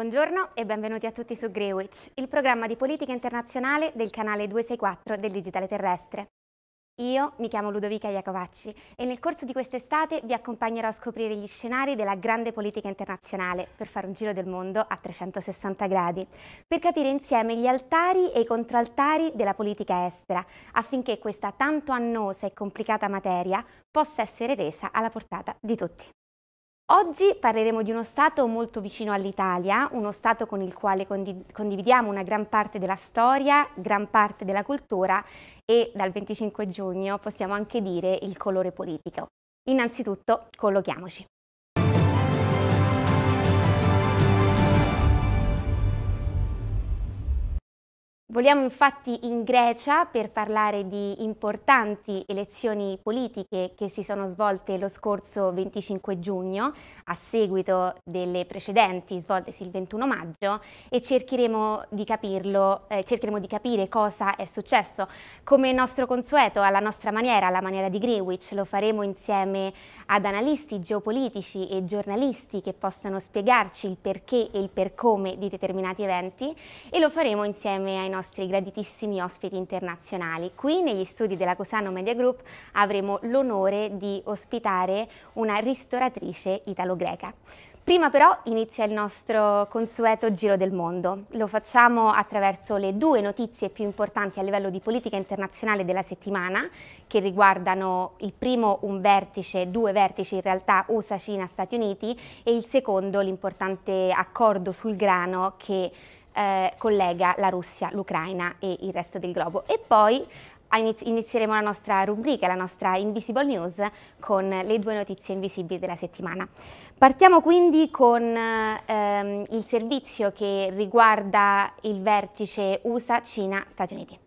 Buongiorno e benvenuti a tutti su Greenwich, il programma di politica internazionale del canale 264 del Digitale Terrestre. Io mi chiamo Ludovica Iacovacci e nel corso di quest'estate vi accompagnerò a scoprire gli scenari della grande politica internazionale per fare un giro del mondo a 360 gradi, per capire insieme gli altari e i controaltari della politica estera, affinché questa tanto annosa e complicata materia possa essere resa alla portata di tutti. Oggi parleremo di uno Stato molto vicino all'Italia, uno Stato con il quale condividiamo una gran parte della storia, gran parte della cultura e dal 25 giugno possiamo anche dire il colore politico. Innanzitutto collochiamoci. Vogliamo infatti in Grecia per parlare di importanti elezioni politiche che si sono svolte lo scorso 25 giugno a seguito delle precedenti svoltesi il 21 maggio e cercheremo di capirlo, eh, cercheremo di capire cosa è successo. Come nostro consueto, alla nostra maniera, alla maniera di Greenwich, lo faremo insieme ad analisti geopolitici e giornalisti che possano spiegarci il perché e il per come di determinati eventi e lo faremo insieme ai nostri nostri graditissimi ospiti internazionali. Qui negli studi della Cosano Media Group avremo l'onore di ospitare una ristoratrice italo-greca. Prima però inizia il nostro consueto giro del mondo. Lo facciamo attraverso le due notizie più importanti a livello di politica internazionale della settimana, che riguardano il primo un vertice, due vertici in realtà USA, Cina, Stati Uniti e il secondo l'importante accordo sul grano che eh, collega la Russia, l'Ucraina e il resto del globo. E poi inizieremo la nostra rubrica, la nostra Invisible News, con le due notizie invisibili della settimana. Partiamo quindi con ehm, il servizio che riguarda il vertice USA-Cina-Stati Uniti.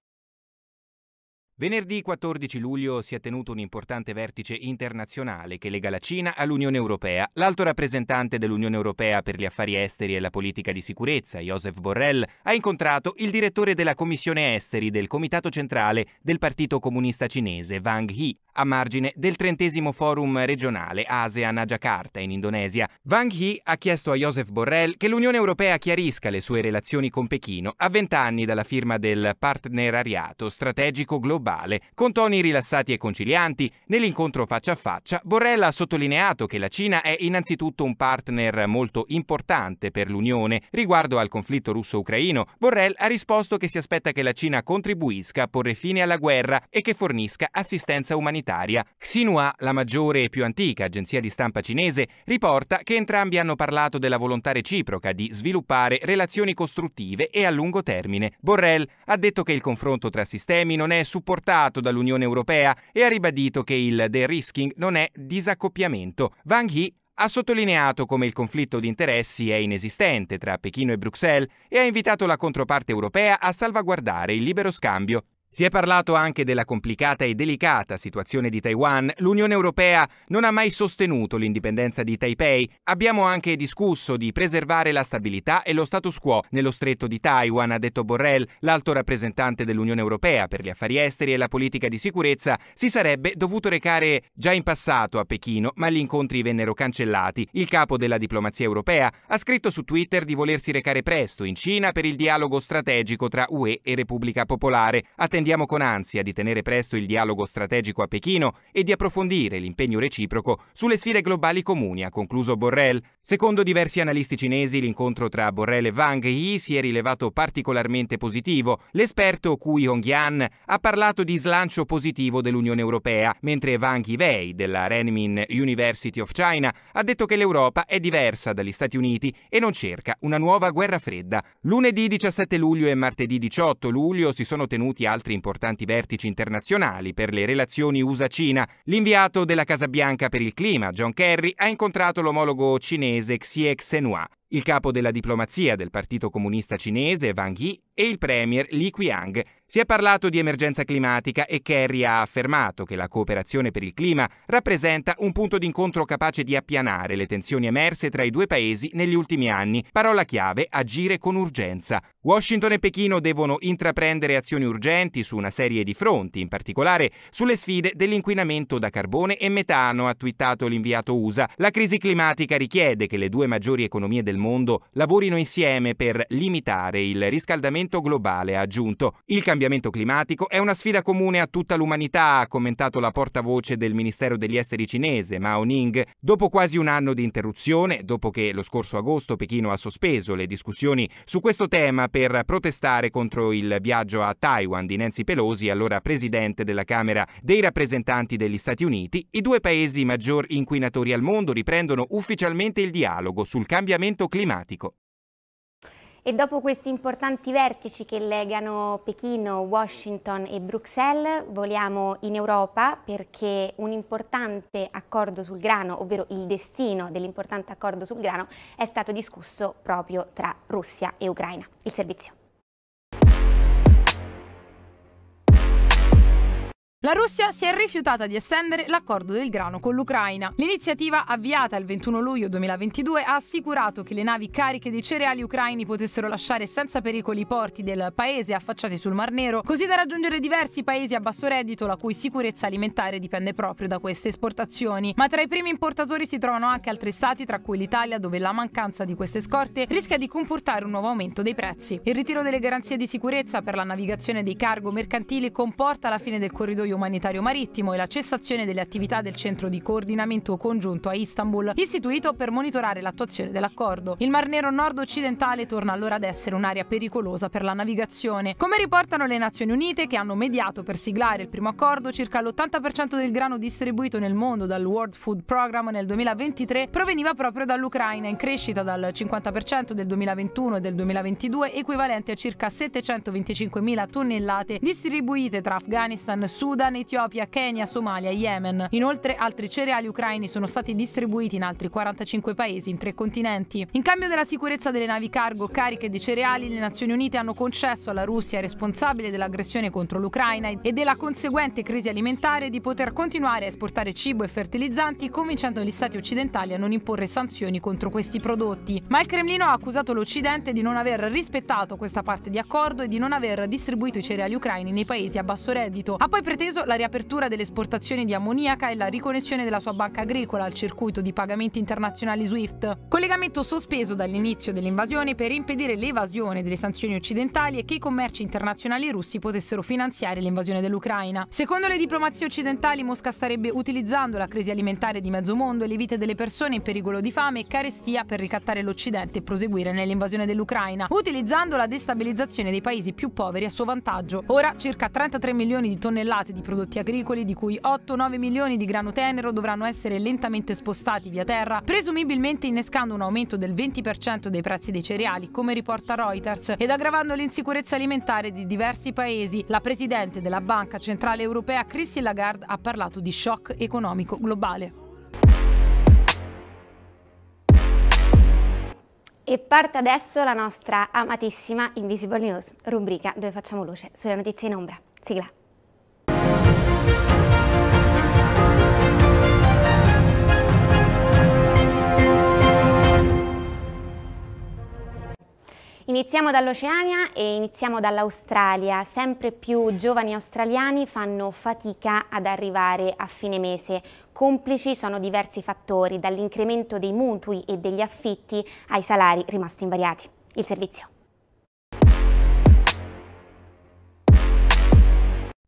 Venerdì 14 luglio si è tenuto un importante vertice internazionale che lega la Cina all'Unione Europea. L'alto rappresentante dell'Unione Europea per gli affari esteri e la politica di sicurezza, Josef Borrell, ha incontrato il direttore della Commissione Esteri del Comitato Centrale del Partito Comunista Cinese, Wang He, a margine del trentesimo forum regionale ASEAN a Jakarta, in Indonesia. Wang He ha chiesto a Josef Borrell che l'Unione Europea chiarisca le sue relazioni con Pechino a vent'anni dalla firma del partenariato strategico globale globale. Con toni rilassati e concilianti, nell'incontro faccia a faccia, Borrell ha sottolineato che la Cina è innanzitutto un partner molto importante per l'Unione. Riguardo al conflitto russo-ucraino, Borrell ha risposto che si aspetta che la Cina contribuisca a porre fine alla guerra e che fornisca assistenza umanitaria. Xinhua, la maggiore e più antica agenzia di stampa cinese, riporta che entrambi hanno parlato della volontà reciproca di sviluppare relazioni costruttive e a lungo termine. Borrell ha detto che il confronto tra sistemi non è supportato supportato dall'Unione Europea e ha ribadito che il de-risking non è disaccoppiamento. Wang Yi ha sottolineato come il conflitto di interessi è inesistente tra Pechino e Bruxelles e ha invitato la controparte europea a salvaguardare il libero scambio si è parlato anche della complicata e delicata situazione di Taiwan. L'Unione Europea non ha mai sostenuto l'indipendenza di Taipei. Abbiamo anche discusso di preservare la stabilità e lo status quo nello stretto di Taiwan, ha detto Borrell, l'alto rappresentante dell'Unione Europea per gli affari esteri e la politica di sicurezza. Si sarebbe dovuto recare già in passato a Pechino, ma gli incontri vennero cancellati. Il capo della diplomazia europea ha scritto su Twitter di volersi recare presto in Cina per il dialogo strategico tra UE e Repubblica Popolare. Attenzione attendiamo con ansia di tenere presto il dialogo strategico a Pechino e di approfondire l'impegno reciproco sulle sfide globali comuni, ha concluso Borrell. Secondo diversi analisti cinesi, l'incontro tra Borrell e Wang Yi si è rilevato particolarmente positivo. L'esperto Kui Hongyan ha parlato di slancio positivo dell'Unione Europea, mentre Wang Yivei della Renmin University of China ha detto che l'Europa è diversa dagli Stati Uniti e non cerca una nuova guerra fredda. Lunedì 17 luglio e martedì 18 luglio si sono tenuti altri altri importanti vertici internazionali per le relazioni USA-Cina. L'inviato della Casa Bianca per il clima, John Kerry, ha incontrato l'omologo cinese Xie Xenhua, il capo della diplomazia del Partito Comunista Cinese Wang Yi e il premier Li Qiang, si è parlato di emergenza climatica e Kerry ha affermato che la cooperazione per il clima rappresenta un punto d'incontro capace di appianare le tensioni emerse tra i due paesi negli ultimi anni. Parola chiave, agire con urgenza. Washington e Pechino devono intraprendere azioni urgenti su una serie di fronti, in particolare sulle sfide dell'inquinamento da carbone e metano, ha twittato l'inviato USA. La crisi climatica richiede che le due maggiori economie del mondo lavorino insieme per limitare il riscaldamento globale, ha aggiunto. Il cambiamento cambiamento climatico è una sfida comune a tutta l'umanità, ha commentato la portavoce del Ministero degli Esteri cinese, Mao Ning, dopo quasi un anno di interruzione, dopo che lo scorso agosto Pechino ha sospeso le discussioni su questo tema per protestare contro il viaggio a Taiwan di Nancy Pelosi, allora presidente della Camera dei rappresentanti degli Stati Uniti, i due paesi maggior inquinatori al mondo riprendono ufficialmente il dialogo sul cambiamento climatico. E dopo questi importanti vertici che legano Pechino, Washington e Bruxelles, voliamo in Europa perché un importante accordo sul grano, ovvero il destino dell'importante accordo sul grano, è stato discusso proprio tra Russia e Ucraina. Il servizio. La Russia si è rifiutata di estendere l'accordo del grano con l'Ucraina. L'iniziativa avviata il 21 luglio 2022 ha assicurato che le navi cariche di cereali ucraini potessero lasciare senza pericoli i porti del paese affacciati sul Mar Nero, così da raggiungere diversi paesi a basso reddito la cui sicurezza alimentare dipende proprio da queste esportazioni. Ma tra i primi importatori si trovano anche altri stati, tra cui l'Italia, dove la mancanza di queste scorte rischia di comportare un nuovo aumento dei prezzi. Il ritiro delle garanzie di sicurezza per la navigazione dei cargo mercantili comporta la fine del corridoio corridoio umanitario marittimo e la cessazione delle attività del centro di coordinamento congiunto a Istanbul, istituito per monitorare l'attuazione dell'accordo. Il Mar Nero nord-occidentale torna allora ad essere un'area pericolosa per la navigazione. Come riportano le Nazioni Unite, che hanno mediato per siglare il primo accordo, circa l'80% del grano distribuito nel mondo dal World Food Program nel 2023 proveniva proprio dall'Ucraina, in crescita dal 50% del 2021 e del 2022, equivalente a circa 725.000 tonnellate distribuite tra Afghanistan, Sudan, Sudan, Etiopia, Kenya, Somalia Yemen. Inoltre altri cereali ucraini sono stati distribuiti in altri 45 paesi in tre continenti. In cambio della sicurezza delle navi cargo cariche di cereali, le Nazioni Unite hanno concesso alla Russia, responsabile dell'aggressione contro l'Ucraina e della conseguente crisi alimentare, di poter continuare a esportare cibo e fertilizzanti, convincendo gli stati occidentali a non imporre sanzioni contro questi prodotti. Ma il Cremlino ha accusato l'Occidente di non aver rispettato questa parte di accordo e di non aver distribuito i cereali ucraini nei paesi a basso reddito. Ha poi preteso compreso la riapertura delle esportazioni di ammoniaca e la riconnessione della sua banca agricola al circuito di pagamenti internazionali SWIFT, collegamento sospeso dall'inizio dell'invasione per impedire l'evasione delle sanzioni occidentali e che i commerci internazionali russi potessero finanziare l'invasione dell'Ucraina. Secondo le diplomazie occidentali Mosca starebbe utilizzando la crisi alimentare di mezzo mondo e le vite delle persone in pericolo di fame e carestia per ricattare l'Occidente e proseguire nell'invasione dell'Ucraina, utilizzando la destabilizzazione dei paesi più poveri a suo vantaggio. Ora circa 33 milioni di tonnellate di prodotti agricoli, di cui 8-9 milioni di grano tenero dovranno essere lentamente spostati via terra, presumibilmente innescando un aumento del 20% dei prezzi dei cereali, come riporta Reuters, ed aggravando l'insicurezza alimentare di diversi paesi. La presidente della Banca Centrale Europea, Christine Lagarde, ha parlato di shock economico globale. E parte adesso la nostra amatissima Invisible News, rubrica dove facciamo luce sulle notizie in ombra. Sigla. Iniziamo dall'Oceania e iniziamo dall'Australia. Sempre più giovani australiani fanno fatica ad arrivare a fine mese. Complici sono diversi fattori, dall'incremento dei mutui e degli affitti ai salari rimasti invariati. Il servizio.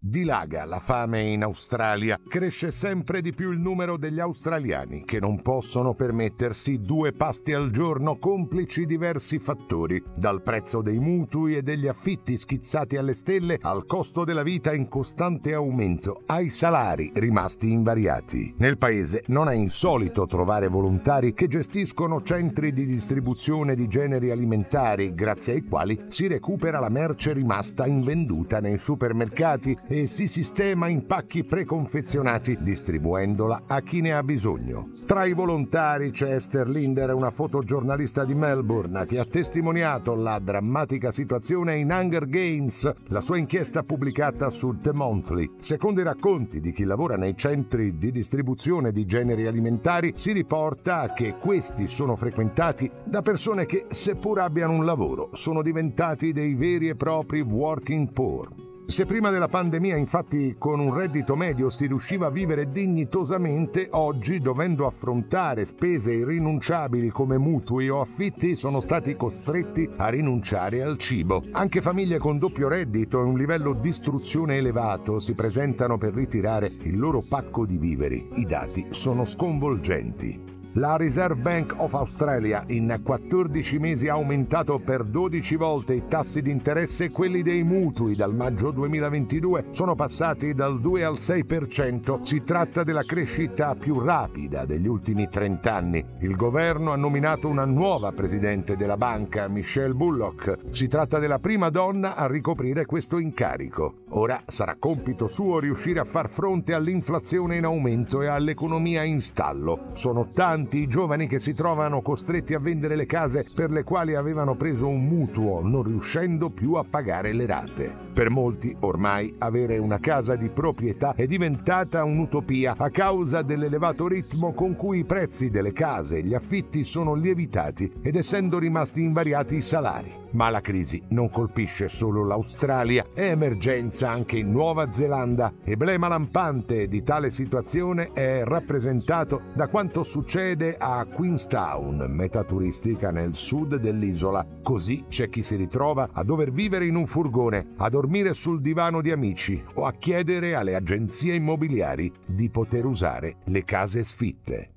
Dilaga la fame in Australia, cresce sempre di più il numero degli australiani che non possono permettersi due pasti al giorno complici diversi fattori, dal prezzo dei mutui e degli affitti schizzati alle stelle al costo della vita in costante aumento, ai salari rimasti invariati. Nel paese non è insolito trovare volontari che gestiscono centri di distribuzione di generi alimentari grazie ai quali si recupera la merce rimasta invenduta nei supermercati e si sistema in pacchi preconfezionati distribuendola a chi ne ha bisogno. Tra i volontari c'è Esther Linder, una fotogiornalista di Melbourne che ha testimoniato la drammatica situazione in Hunger Games, la sua inchiesta pubblicata su The Monthly. Secondo i racconti di chi lavora nei centri di distribuzione di generi alimentari, si riporta che questi sono frequentati da persone che, seppur abbiano un lavoro, sono diventati dei veri e propri working poor. Se prima della pandemia infatti con un reddito medio si riusciva a vivere dignitosamente, oggi dovendo affrontare spese irrinunciabili come mutui o affitti sono stati costretti a rinunciare al cibo. Anche famiglie con doppio reddito e un livello di istruzione elevato si presentano per ritirare il loro pacco di viveri. I dati sono sconvolgenti. La Reserve Bank of Australia in 14 mesi ha aumentato per 12 volte i tassi di interesse e quelli dei mutui dal maggio 2022 sono passati dal 2 al 6%. Si tratta della crescita più rapida degli ultimi 30 anni. Il governo ha nominato una nuova presidente della banca, Michelle Bullock. Si tratta della prima donna a ricoprire questo incarico. Ora sarà compito suo riuscire a far fronte all'inflazione in aumento e all'economia in stallo. Sono tanti tanti i giovani che si trovano costretti a vendere le case per le quali avevano preso un mutuo, non riuscendo più a pagare le rate. Per molti ormai avere una casa di proprietà è diventata un'utopia a causa dell'elevato ritmo con cui i prezzi delle case e gli affitti sono lievitati ed essendo rimasti invariati i salari. Ma la crisi non colpisce solo l'Australia, è emergenza anche in Nuova Zelanda. Eblema lampante di tale situazione è rappresentato da quanto succede a Queenstown, meta turistica nel sud dell'isola. Così c'è chi si ritrova a dover vivere in un furgone, a dormire sul divano di amici o a chiedere alle agenzie immobiliari di poter usare le case sfitte.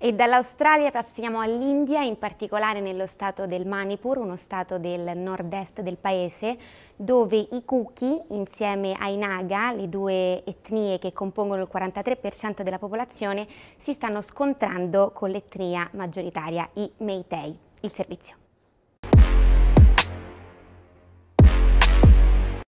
E dall'Australia passiamo all'India, in particolare nello stato del Manipur, uno stato del nord-est del paese, dove i Kuki, insieme ai Naga, le due etnie che compongono il 43% della popolazione, si stanno scontrando con l'etnia maggioritaria, i Meitei. Il servizio.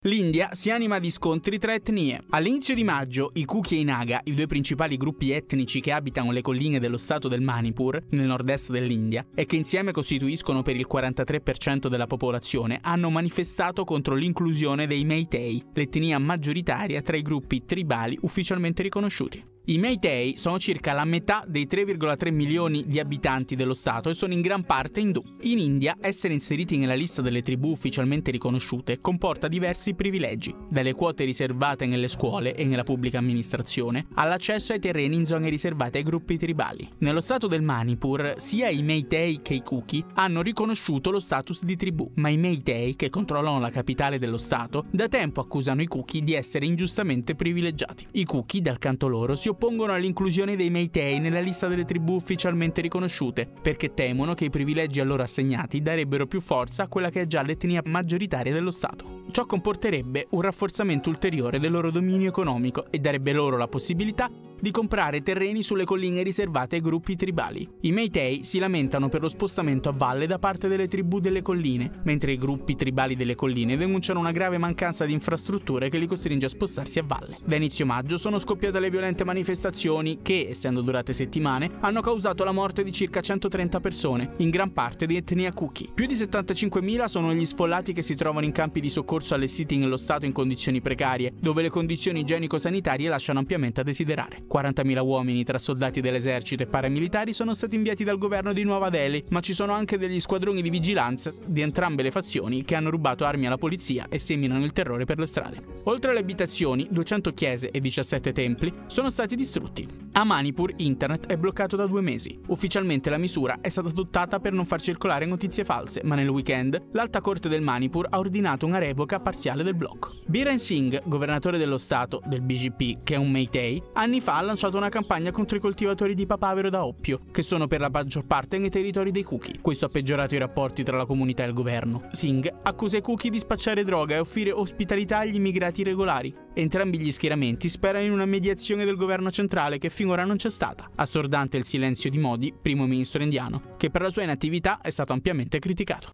L'India si anima di scontri tra etnie. All'inizio di maggio, i Kuki e i Naga, i due principali gruppi etnici che abitano le colline dello stato del Manipur, nel nord-est dell'India, e che insieme costituiscono per il 43% della popolazione, hanno manifestato contro l'inclusione dei Meitei, l'etnia maggioritaria tra i gruppi tribali ufficialmente riconosciuti. I Meitei sono circa la metà dei 3,3 milioni di abitanti dello Stato e sono in gran parte indù. In India, essere inseriti nella lista delle tribù ufficialmente riconosciute comporta diversi privilegi, dalle quote riservate nelle scuole e nella pubblica amministrazione, all'accesso ai terreni in zone riservate ai gruppi tribali. Nello Stato del Manipur, sia i Meitei che i Kuki hanno riconosciuto lo status di tribù, ma i Meitei, che controllano la capitale dello Stato, da tempo accusano i Kuki di essere ingiustamente privilegiati. I Kuki, dal canto loro, si oppongono all'inclusione dei Meitei nella lista delle tribù ufficialmente riconosciute, perché temono che i privilegi a loro assegnati darebbero più forza a quella che è già l'etnia maggioritaria dello Stato. Ciò comporterebbe un rafforzamento ulteriore del loro dominio economico e darebbe loro la possibilità di comprare terreni sulle colline riservate ai gruppi tribali. I Meitei si lamentano per lo spostamento a valle da parte delle tribù delle colline, mentre i gruppi tribali delle colline denunciano una grave mancanza di infrastrutture che li costringe a spostarsi a valle. Da inizio maggio sono scoppiate le violente manifestazioni che, essendo durate settimane, hanno causato la morte di circa 130 persone, in gran parte di etnia Kuki. Più di 75.000 sono gli sfollati che si trovano in campi di soccorso allestiti nello Stato in condizioni precarie, dove le condizioni igienico-sanitarie lasciano ampiamente a desiderare. 40.000 uomini tra soldati dell'esercito e paramilitari sono stati inviati dal governo di Nuova Delhi, ma ci sono anche degli squadroni di vigilanza di entrambe le fazioni che hanno rubato armi alla polizia e seminano il terrore per le strade. Oltre alle abitazioni, 200 chiese e 17 templi sono stati distrutti. A Manipur internet è bloccato da due mesi. Ufficialmente la misura è stata adottata per non far circolare notizie false, ma nel weekend l'alta corte del Manipur ha ordinato una revoca parziale del blocco. Biren Singh, governatore dello Stato del BGP, che è un Meitei, anni fa ha lanciato una campagna contro i coltivatori di papavero da oppio, che sono per la maggior parte nei territori dei Cookie. Questo ha peggiorato i rapporti tra la comunità e il governo. Singh accusa i Cookie di spacciare droga e offrire ospitalità agli immigrati regolari. Entrambi gli schieramenti sperano in una mediazione del governo centrale che finora non c'è stata. Assordante il silenzio di Modi, primo ministro indiano, che per la sua inattività è stato ampiamente criticato.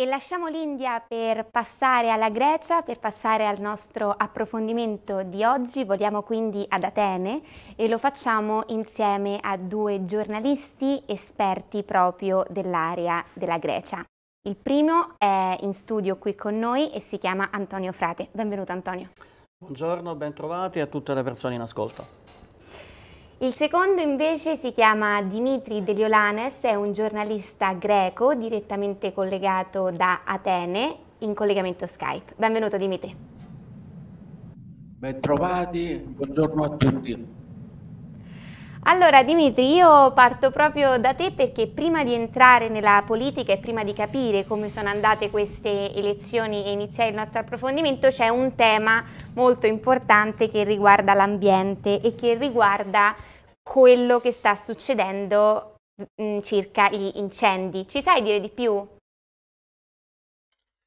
E lasciamo l'India per passare alla Grecia, per passare al nostro approfondimento di oggi. Voliamo quindi ad Atene e lo facciamo insieme a due giornalisti esperti proprio dell'area della Grecia. Il primo è in studio qui con noi e si chiama Antonio Frate. Benvenuto Antonio. Buongiorno, bentrovati a tutte le persone in ascolto. Il secondo invece si chiama Dimitri Deliolanes, è un giornalista greco direttamente collegato da Atene in collegamento Skype. Benvenuto Dimitri. Bentrovati, buongiorno a tutti. Allora Dimitri, io parto proprio da te perché prima di entrare nella politica e prima di capire come sono andate queste elezioni e iniziare il nostro approfondimento c'è un tema molto importante che riguarda l'ambiente e che riguarda quello che sta succedendo mh, mm, circa gli incendi. Ci sai dire di più?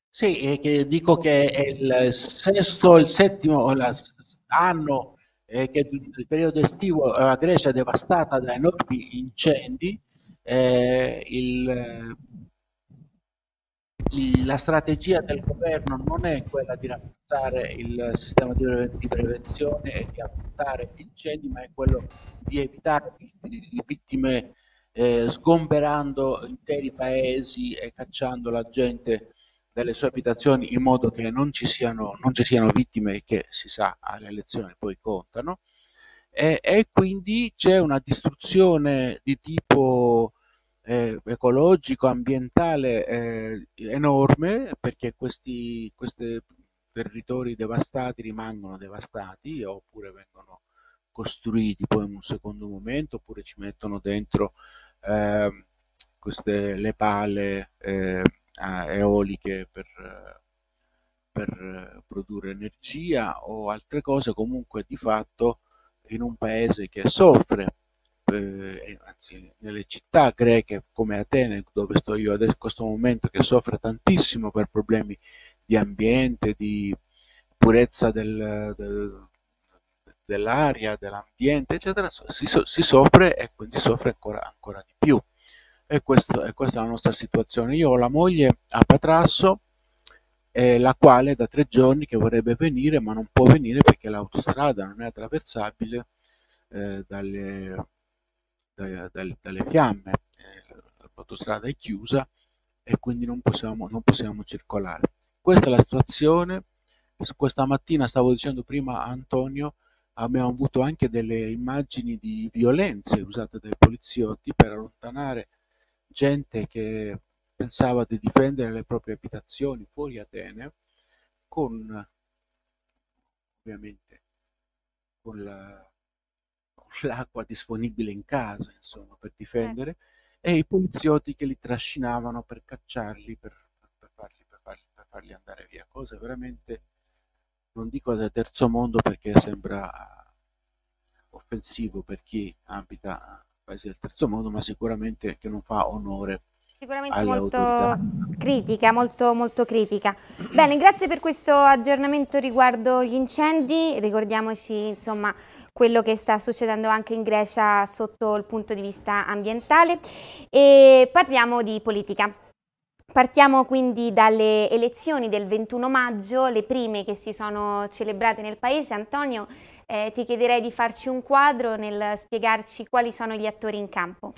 Sì, eh, che dico che è il sesto, il settimo, anno eh, che nel periodo estivo la Grecia è devastata da enormi incendi, eh, il, il, la strategia del governo non è quella di rafforzare il sistema di, di prevenzione e di affrontare gli incendi, ma è quello di evitare le vittime eh, sgomberando interi paesi e cacciando la gente delle sue abitazioni in modo che non ci siano, non ci siano vittime che si sa alle elezioni poi contano e, e quindi c'è una distruzione di tipo eh, ecologico, ambientale eh, enorme perché questi, questi territori devastati rimangono devastati oppure vengono costruiti poi in un secondo momento oppure ci mettono dentro eh, queste le pale eh, eoliche per, per produrre energia o altre cose, comunque di fatto in un paese che soffre, eh, anzi nelle città greche come Atene, dove sto io adesso in questo momento, che soffre tantissimo per problemi di ambiente, di purezza del, del, dell'aria, dell'ambiente, eccetera, si, si, soffre e quindi soffre ancora, ancora di più. E, questo, e questa è la nostra situazione. Io ho la moglie a Patrasso, eh, la quale da tre giorni che vorrebbe venire, ma non può venire perché l'autostrada non è attraversabile eh, dalle, da, da, dalle, fiamme, eh, l'autostrada è chiusa e quindi non possiamo, non possiamo circolare. Questa è la situazione. Questa mattina, stavo dicendo prima a Antonio, abbiamo avuto anche delle immagini di violenze usate dai poliziotti per allontanare gente che pensava di difendere le proprie abitazioni fuori Atene con ovviamente con, la, con l'acqua disponibile in casa insomma per difendere eh. e i poliziotti che li trascinavano per cacciarli per, per, farli, per, farli, per farli andare via cose veramente non dico da terzo mondo perché sembra offensivo per chi abita paesi del terzo mondo, ma sicuramente che non fa onore Sicuramente molto autorità. critica, molto, molto critica. Bene, grazie per questo aggiornamento riguardo gli incendi, ricordiamoci insomma quello che sta succedendo anche in Grecia sotto il punto di vista ambientale e parliamo di politica. Partiamo quindi dalle elezioni del 21 maggio, le prime che si sono celebrate nel paese. Antonio, eh, ti chiederei di farci un quadro nel spiegarci quali sono gli attori in campo.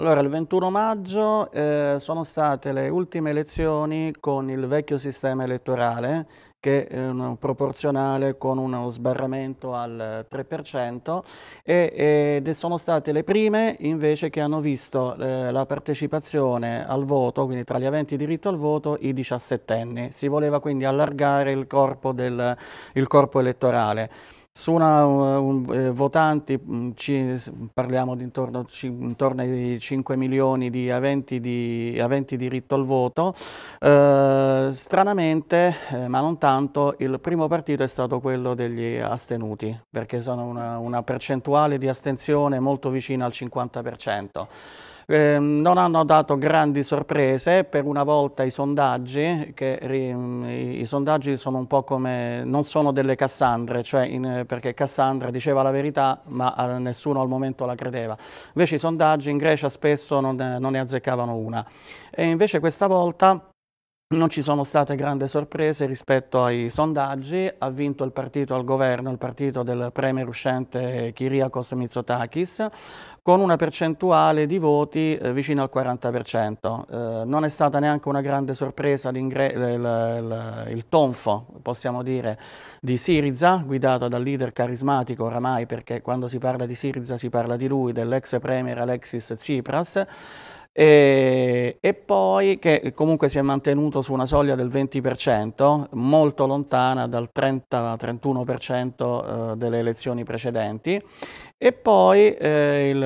Allora, il 21 maggio eh, sono state le ultime elezioni con il vecchio sistema elettorale che è un proporzionale con uno sbarramento al 3% e, ed sono state le prime invece che hanno visto eh, la partecipazione al voto, quindi tra gli aventi diritto al voto, i diciassettenni. Si voleva quindi allargare il corpo, del, il corpo elettorale su una, eh, un, eh, votanti mm, ci, parliamo intorno, ci, intorno, ai 5 milioni di aventi, di, aventi diritto al voto. Eh, stranamente, eh, ma non tanto, il primo partito è stato quello degli astenuti, perché sono una, una percentuale di astensione molto vicina al 50% eh, non hanno dato grandi sorprese, per una volta i sondaggi, che i, i sondaggi sono un po' come, non sono delle Cassandre, cioè in, perché Cassandra diceva la verità ma eh, nessuno al momento la credeva, invece i sondaggi in Grecia spesso non, non ne azzeccavano una. E invece questa volta non ci sono state grandi sorprese rispetto ai sondaggi, ha vinto il partito al governo, il partito del premier uscente Kyriakos Mitsotakis, con una percentuale di voti eh, vicina al 40%. Eh, non è stata neanche una grande sorpresa il, il, il, tonfo, possiamo dire, di Siriza, guidato dal leader carismatico oramai, perché quando si parla di Siriza si parla di lui, dell'ex premier Alexis Tsipras, e, e, poi che comunque si è mantenuto su una soglia del 20%, molto lontana dal 30-31% eh, delle elezioni precedenti, e poi eh, il,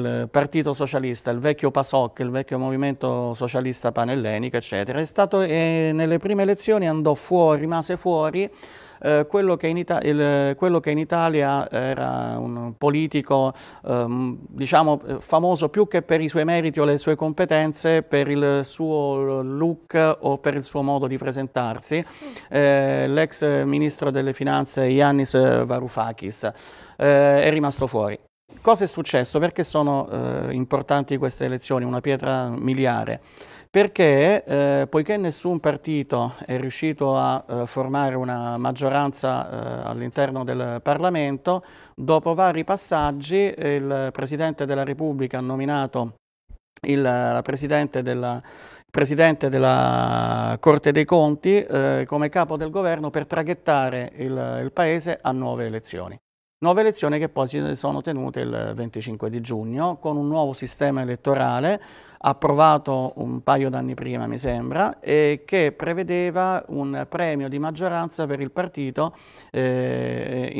il, Partito Socialista, il vecchio PASOC, il vecchio Movimento Socialista Panellenico, eccetera, è stato, eh, nelle prime elezioni andò fuori, rimase fuori eh, quello, che il, quello, che in Italia eh, era un politico ehm, diciamo, eh, famoso più che per i suoi meriti o le sue competenze, per il suo look o per il suo modo di presentarsi, mm. eh, l'ex ministro delle finanze Yannis Varoufakis eh, è rimasto fuori. Cosa è successo? Perché sono eh, importanti queste elezioni, una pietra miliare? perché eh, poiché nessun partito è riuscito a eh, formare una maggioranza eh, all'interno del Parlamento, dopo vari passaggi il Presidente della Repubblica ha nominato il Presidente della, Presidente della Corte dei Conti eh, come capo del governo per traghettare il, il Paese a nuove elezioni. Nuove elezioni che poi si sono tenute il 25 di giugno con un nuovo sistema elettorale approvato un paio d'anni prima mi sembra e che prevedeva un premio di maggioranza per il partito, eh,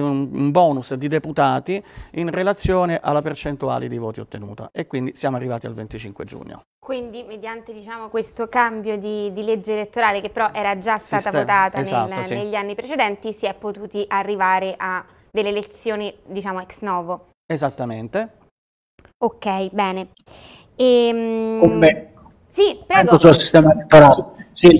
un bonus di deputati in relazione alla percentuale di voti ottenuta e quindi siamo arrivati al 25 giugno. Quindi mediante diciamo, questo cambio di, di, legge elettorale che però era già stata Sistema, votata esatto, nel, sì. negli anni precedenti si è potuti arrivare a delle elezioni, diciamo, ex novo. Esattamente. Ok, bene. Ehm... Come... Sì, prego. Ecco sul sistema elettorale. Sì,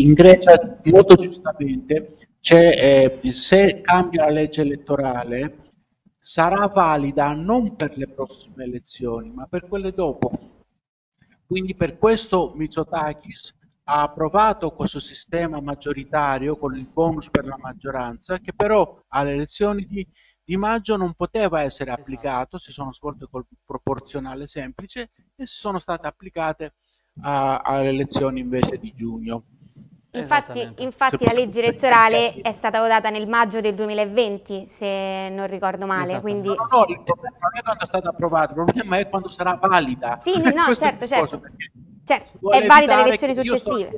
in Grecia molto giustamente eh, se cambia la legge elettorale sarà valida non per le prossime elezioni ma per quelle dopo. Quindi per questo Mitsotakis ha approvato questo sistema maggioritario con il bonus per la maggioranza che però alle elezioni di, di maggio non poteva essere esatto. applicato, si sono svolte col proporzionale semplice e sono state applicate a, alle elezioni invece di giugno. Infatti, infatti la legge elettorale è stata votata nel maggio del 2020, se non ricordo male. Quindi... No, no, no, il problema non è quando è stata approvata, il problema è quando sarà valida. Sì, no, certo, certo. Perché cioè, è valida le elezioni successive.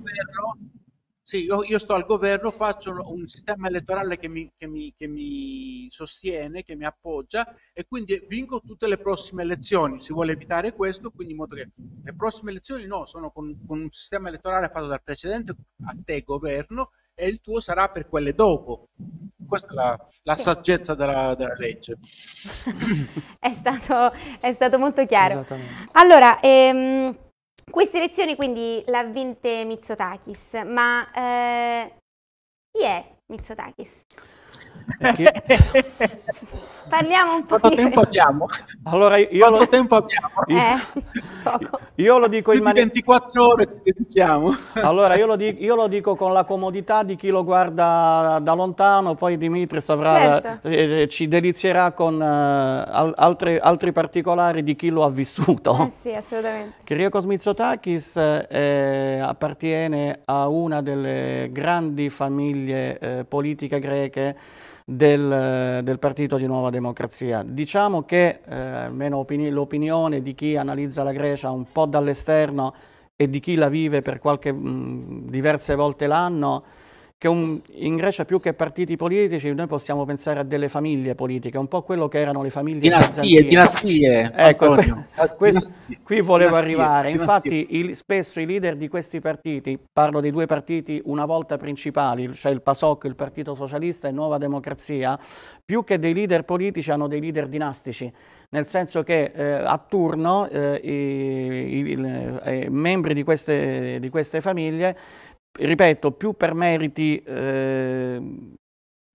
sì, io, io, sto al governo, faccio un sistema elettorale che mi, che, mi, che mi sostiene, che mi appoggia e quindi vinco tutte le prossime elezioni. Si vuole evitare questo, quindi in modo che le prossime elezioni no, sono con, con un sistema elettorale fatto dal precedente a te governo e il tuo sarà per quelle dopo. Questa è la, la saggezza della, della legge. è, stato, è, stato, molto chiaro. Allora, ehm, queste elezioni quindi le ha vinte Mitsotakis, ma eh, chi è Mitsotakis? Perché... Parliamo un po'. Quanto tempo abbiamo? Allora, io lo... tempo abbiamo? Eh, io lo dico in maniera... 24 ore ci dedichiamo. Allora, io lo, dico, io lo, dico con la comodità di chi lo guarda da lontano, poi Dimitris saprà, certo. eh, eh ci delizierà con eh, altre, altri particolari di chi lo ha vissuto. Eh sì, assolutamente. Kyriakos Mitsotakis eh, appartiene a una delle grandi famiglie eh, politiche greche del, del partito di Nuova Democrazia. Diciamo che eh, almeno opini l'opinione di chi analizza la Grecia un po' dall'esterno e di chi la vive per qualche mh, diverse volte l'anno che un, in Grecia più che partiti politici noi possiamo pensare a delle famiglie politiche, un po' quello che erano le famiglie dinastie, dinastie. Ecco, que, questo, qui volevo dinastie, arrivare. Dinastie. Infatti il, spesso i leader di questi partiti, parlo dei due partiti una volta principali, cioè il PASOK, il Partito Socialista e Nuova Democrazia, più che dei leader politici hanno dei leader dinastici nel senso che eh, a turno eh, i, i, i, i, eh, membri di queste, di queste famiglie ripeto, più per meriti eh,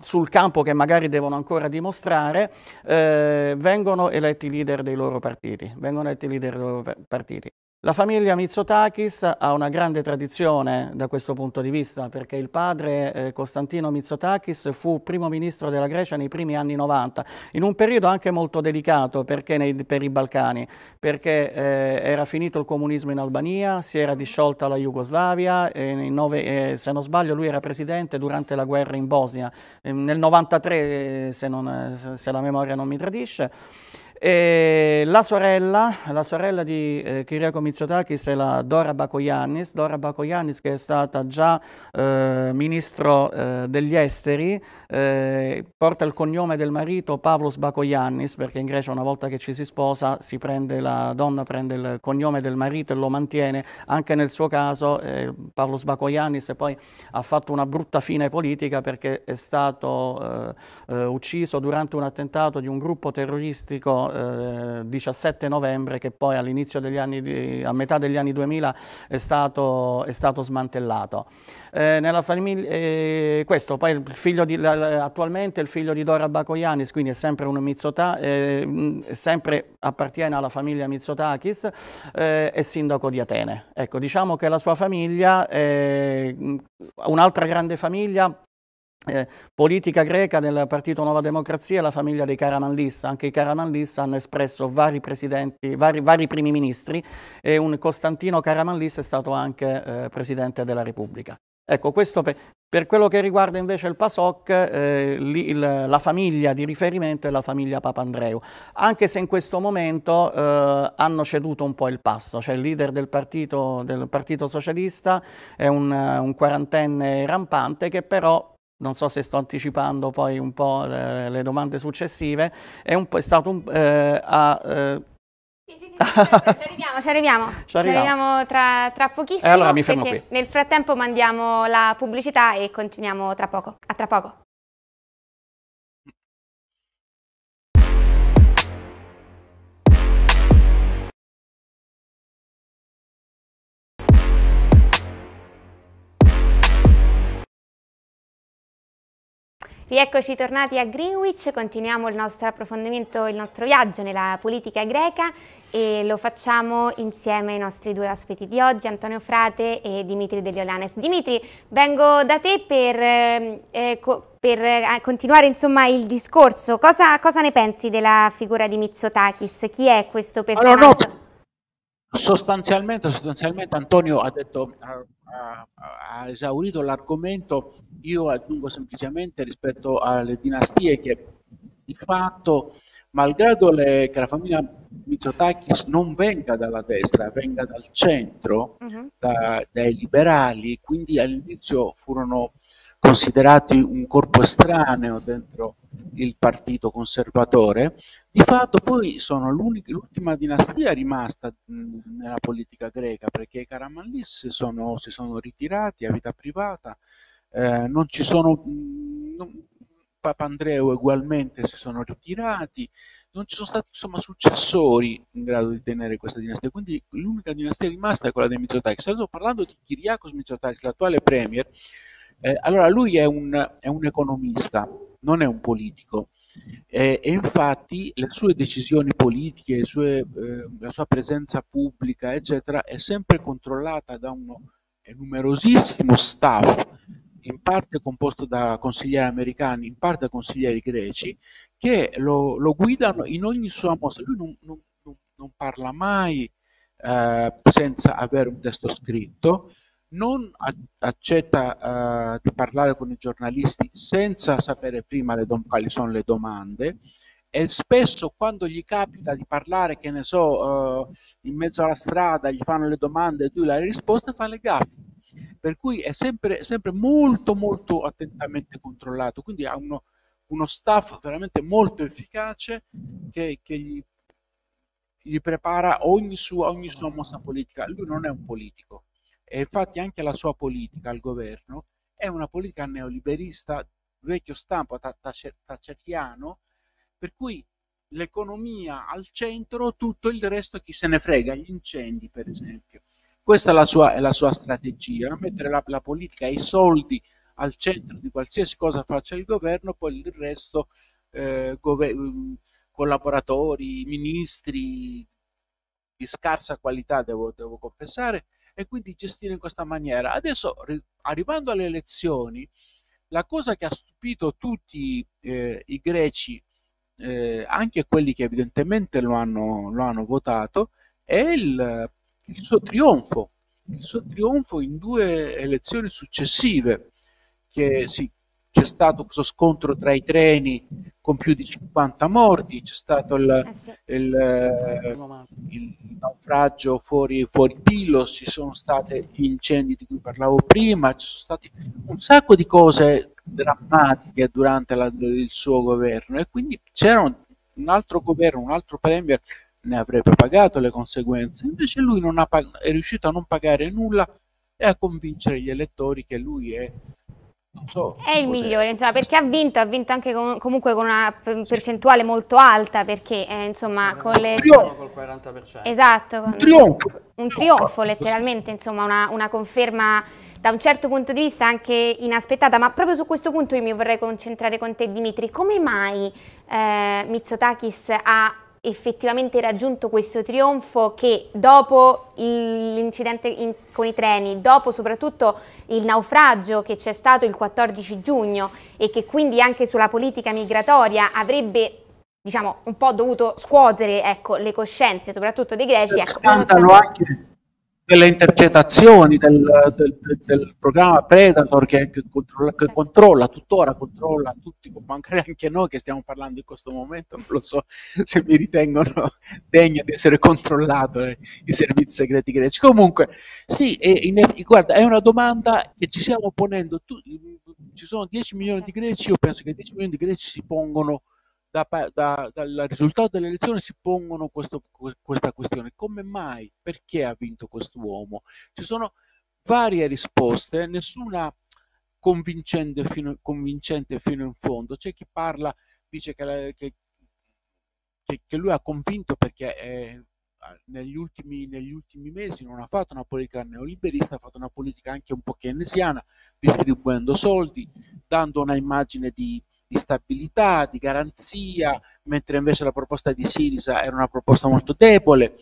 sul campo che magari devono ancora dimostrare, eh, vengono eletti leader dei loro partiti. Vengono eletti leader dei loro partiti. La famiglia Mitsotakis ha una grande tradizione da questo punto di vista perché il padre eh, Costantino Mitsotakis fu primo ministro della Grecia nei primi anni 90, in un periodo anche molto delicato nei, per i Balcani, perché eh, era finito il comunismo in Albania, si era disciolta la Jugoslavia, nove, eh, se non sbaglio lui era presidente durante la guerra in Bosnia, ehm, nel 93 eh, se, non, eh, se la memoria non mi tradisce. E la sorella, la sorella di eh, Kyriako Mitsotakis è la Dora Bakoyannis, Dora Bakoyannis che è stata già eh, ministro eh, degli esteri, eh, porta il cognome del marito Pavlos Bakoyannis perché in Grecia una volta che ci si sposa si prende, la donna prende il cognome del marito e lo mantiene, anche nel suo caso eh, Pavlos Bakoyannis poi ha fatto una brutta fine politica perché è stato eh, ucciso durante un attentato di un gruppo terroristico eh, 17 novembre che poi all'inizio degli anni, di, a metà degli anni 2000 è stato, è stato smantellato. Eh, nella famiglia, eh, questo, poi il figlio di, attualmente il figlio di Dora Bakoyanis, quindi è sempre un Mitsota, eh, sempre appartiene alla famiglia Mitsotakis, eh, è sindaco di Atene. Ecco, diciamo che la sua famiglia, mm, un'altra grande famiglia, eh, politica greca del partito Nuova Democrazia e la famiglia dei Karamanlis. Anche i Karamanlis hanno espresso vari presidenti, vari, vari primi ministri e un Costantino Karamanlis è stato anche eh, presidente della Repubblica. Ecco, questo per, per, quello che riguarda invece il PASOK, eh, li, il, la famiglia di riferimento è la famiglia Papandreou, anche se in questo momento eh, hanno ceduto un po' il passo, cioè il leader del Partito, del partito Socialista è un, un quarantenne rampante che però non so se sto anticipando poi un po' le, le domande successive, è, un, è stato un... Eh, a, eh... Sì, sì, sì, ci arriviamo, ci arriviamo, ci arriviamo. Ci arriviamo tra, tra, pochissimo. E allora mi fermo qui. Nel frattempo mandiamo la pubblicità e continuiamo tra poco. A tra poco. Rieccoci tornati a Greenwich, continuiamo il nostro approfondimento, il nostro viaggio nella politica greca e lo facciamo insieme ai nostri due ospiti di oggi, Antonio Frate e Dimitri Deliolanes. Dimitri, vengo da te per, eh, eh co per eh, continuare insomma, il discorso. Cosa, cosa, ne pensi della figura di Mitsotakis? Chi è questo personaggio? Allora, no. Sostanzialmente, sostanzialmente Antonio ha, detto, ha, ha esaurito l'argomento, io aggiungo semplicemente rispetto alle dinastie che di fatto, malgrado le, che la famiglia Mitsotakis non venga dalla destra, venga dal centro, uh-huh. da, dai liberali, quindi all'inizio furono considerati un corpo estraneo dentro il partito conservatore, di fatto poi sono l'ultima dinastia rimasta nella politica greca perché i Karamanlis sono, si sono ritirati a vita privata, eh, non ci sono, non, Papandreou ugualmente si sono ritirati, non ci sono stati insomma, successori in grado di tenere questa dinastia, quindi l'unica dinastia rimasta è quella dei Mitsotakis. Stavo parlando di Kyriakos Mitsotakis, l'attuale premier, eh, allora lui è un, è un, economista, non è un politico eh, e infatti le sue decisioni politiche, sue, eh, la sua presenza pubblica, eccetera, è sempre controllata da uno numerosissimo staff, in parte composto da consiglieri americani, in parte da consiglieri greci, che lo, lo guidano in ogni sua mossa. Lui non, non, non parla mai eh, senza avere un testo scritto, non accetta uh, di parlare con i giornalisti senza sapere prima quali sono le domande e spesso quando gli capita di parlare, che ne so, uh, in mezzo alla strada, gli fanno le domande e lui la risposta fa le gaffe. Per cui è sempre, sempre molto molto attentamente controllato, quindi ha uno, uno staff veramente molto efficace che, che gli, gli, prepara ogni sua, ogni sua mossa politica. Lui non è un politico, e infatti anche la sua politica al governo è una politica neoliberista vecchio stampo taceriano, per cui l'economia al centro, tutto il resto chi se ne frega, gli incendi per esempio. Questa è la sua, è la sua strategia, mettere la, la politica e i soldi al centro di qualsiasi cosa faccia il governo, poi il resto eh, collaboratori, ministri di scarsa qualità, devo, devo confessare, e quindi gestire in questa maniera. Adesso, arrivando alle elezioni, la cosa che ha stupito tutti eh, i greci, eh, anche quelli che evidentemente lo hanno, lo hanno votato, è il, il, suo trionfo, il suo trionfo in due elezioni successive che sì, c'è stato questo scontro tra i treni con più di 50 morti, c'è stato il, eh sì. il, eh, il naufragio fuori, fuori Pilos, ci sono stati gli incendi di cui parlavo prima, ci sono stati un sacco di cose drammatiche durante la, il suo governo e quindi c'era un, un altro governo, un altro premier ne avrebbe pagato le conseguenze, invece lui ha, è riuscito a non pagare nulla e a convincere gli elettori che lui è so. È il migliore, insomma, perché ha vinto, ha vinto anche con, comunque con una percentuale molto alta, perché eh, insomma con le... Col 40%. Esatto. Un trionfo. Un trionfo, letteralmente, insomma, una, una conferma da un certo punto di vista anche inaspettata, ma proprio su questo punto io mi vorrei concentrare con te Dimitri, come mai eh, Mitsotakis ha effettivamente raggiunto questo trionfo che dopo l'incidente con i treni, dopo soprattutto il naufragio che c'è stato il 14 giugno e che quindi anche sulla politica migratoria avrebbe diciamo un po' dovuto scuotere ecco, le coscienze soprattutto dei greci. Ecco, nonostante... anche delle intercettazioni del, del, del programma Predator che, che, controlla, che, controlla, tuttora controlla tutti, magari anche noi che stiamo parlando in questo momento, non lo so se mi ritengono degno di essere controllato eh, i servizi segreti greci. Comunque, sì, è, in, guarda, è una domanda che ci stiamo ponendo, tu, ci sono 10 milioni di esatto. greci, io penso che 10 milioni di greci si pongono da, da, dal risultato dell'elezione si pongono questo, questa questione. Come mai? Perché ha vinto quest'uomo? Ci sono varie risposte, nessuna convincente fino, convincente fino in fondo. C'è chi parla, dice che, la, che, che lui ha convinto perché è, negli ultimi, negli ultimi, mesi non ha fatto una politica neoliberista, ha fatto una politica anche un po' keynesiana, distribuendo soldi, dando una immagine di, di stabilità, di garanzia, mentre invece la proposta di Sirisa era una proposta molto debole.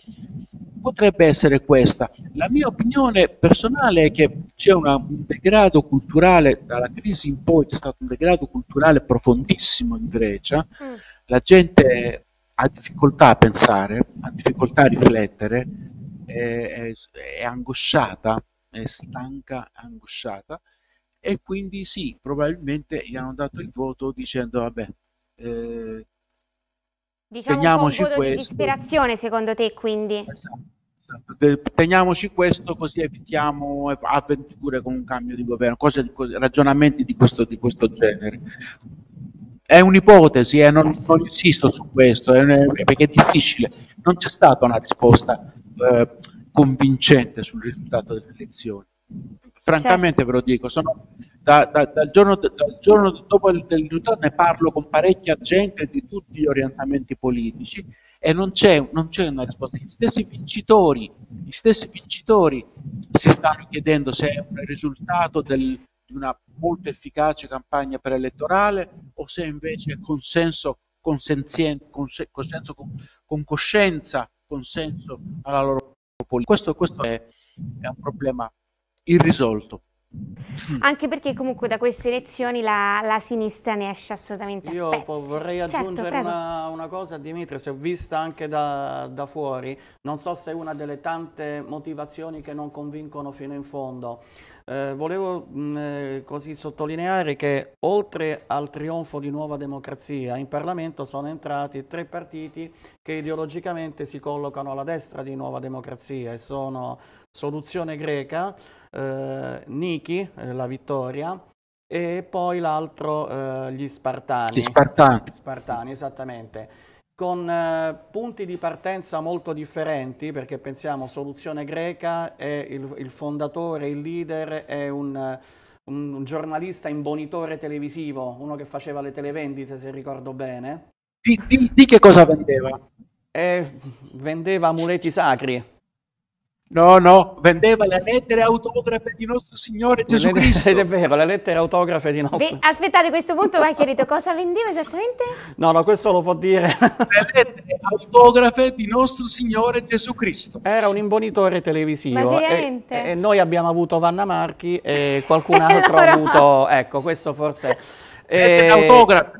Potrebbe essere questa. La mia opinione personale è che c'è una, un degrado culturale, dalla crisi in poi c'è stato un degrado culturale profondissimo in Grecia, mm. la gente ha difficoltà a pensare, ha difficoltà a riflettere, è, è, è angosciata, è stanca, angosciata e quindi sì, probabilmente gli hanno dato il voto dicendo vabbè, eh, diciamo teniamoci un voto questo. di disperazione secondo te quindi? Esatto, esatto. Teniamoci questo così evitiamo avventure con un cambio di governo, cose, ragionamenti di questo, di questo genere. È un'ipotesi, eh, non, certo. non, insisto su questo, è, è, perché è difficile. Non c'è stata una risposta eh, convincente sul risultato delle elezioni francamente certo. ve lo dico, sono, da, da, dal, giorno, dal, giorno, dopo il, del ritorno ne parlo con parecchia gente di tutti gli orientamenti politici e non c'è, non c'è una risposta. Gli stessi, gli stessi vincitori, si stanno chiedendo se è un risultato del, di una molto efficace campagna preelettorale o se invece è consenso, consenso, consenso con, con, coscienza, consenso alla loro politica. Questo, questo è, è un problema irrisolto. Anche perché comunque da queste elezioni la, la sinistra ne esce assolutamente Io vorrei certo, aggiungere certo, una, una, cosa, Dimitri, se ho vista anche da, da, fuori, non so se è una delle tante motivazioni che non convincono fino in fondo. Eh, volevo mh, mm, eh, così sottolineare che oltre al trionfo di Nuova Democrazia in Parlamento sono entrati tre partiti che ideologicamente si collocano alla destra di Nuova Democrazia e sono Soluzione Greca, eh, Niki, eh, la vittoria, e poi l'altro eh, gli Spartani. Gli Spartani. Spartani, esattamente con eh, punti di partenza molto differenti, perché pensiamo Soluzione Greca è il, il fondatore, il leader, è un, eh, un, giornalista imbonitore televisivo, uno che faceva le televendite, se ricordo bene. Di, di, di che cosa vendeva? E eh, vendeva amuleti sacri. No, no, vendeva le lettere autografe di nostro Signore Gesù Cristo. Ed è vero, le lettere autografe di nostro Signore. Aspettate, a questo punto vai chiarito cosa vendeva esattamente? No, no, questo lo può dire. Le lettere autografe di nostro Signore Gesù Cristo. Era un imbonitore televisivo. E, e, noi abbiamo avuto Vanna Marchi e qualcun altro allora... ha avuto... Ecco, questo forse... Eh, autografe.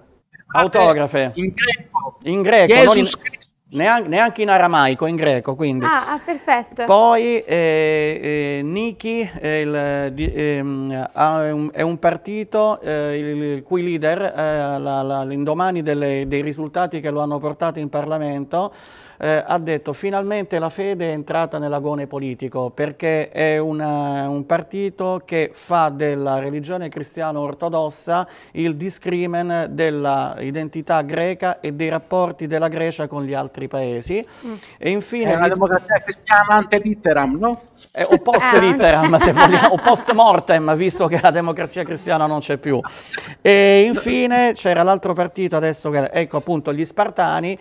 Autografe. In greco. In greco. Gesù in... Cristo. Neanche, neanche, in aramaico, in greco, quindi. Ah, ah perfetto. Poi eh, eh, Niki è, il, di, eh, è, un, partito eh, il cui leader, eh, l'indomani dei risultati che lo hanno portato in Parlamento, eh, ha detto finalmente la fede è entrata nell'agone politico perché è una, eh, un partito che fa della religione cristiana ortodossa il discrimen dell'identità greca e dei rapporti della Grecia con gli altri paesi. Mm. E infine, è una democrazia che ante litteram, no? Eh, o post litteram, se vogliamo, o post mortem, visto che la democrazia cristiana non c'è più. E infine c'era l'altro partito adesso, che, ecco appunto gli Spartani,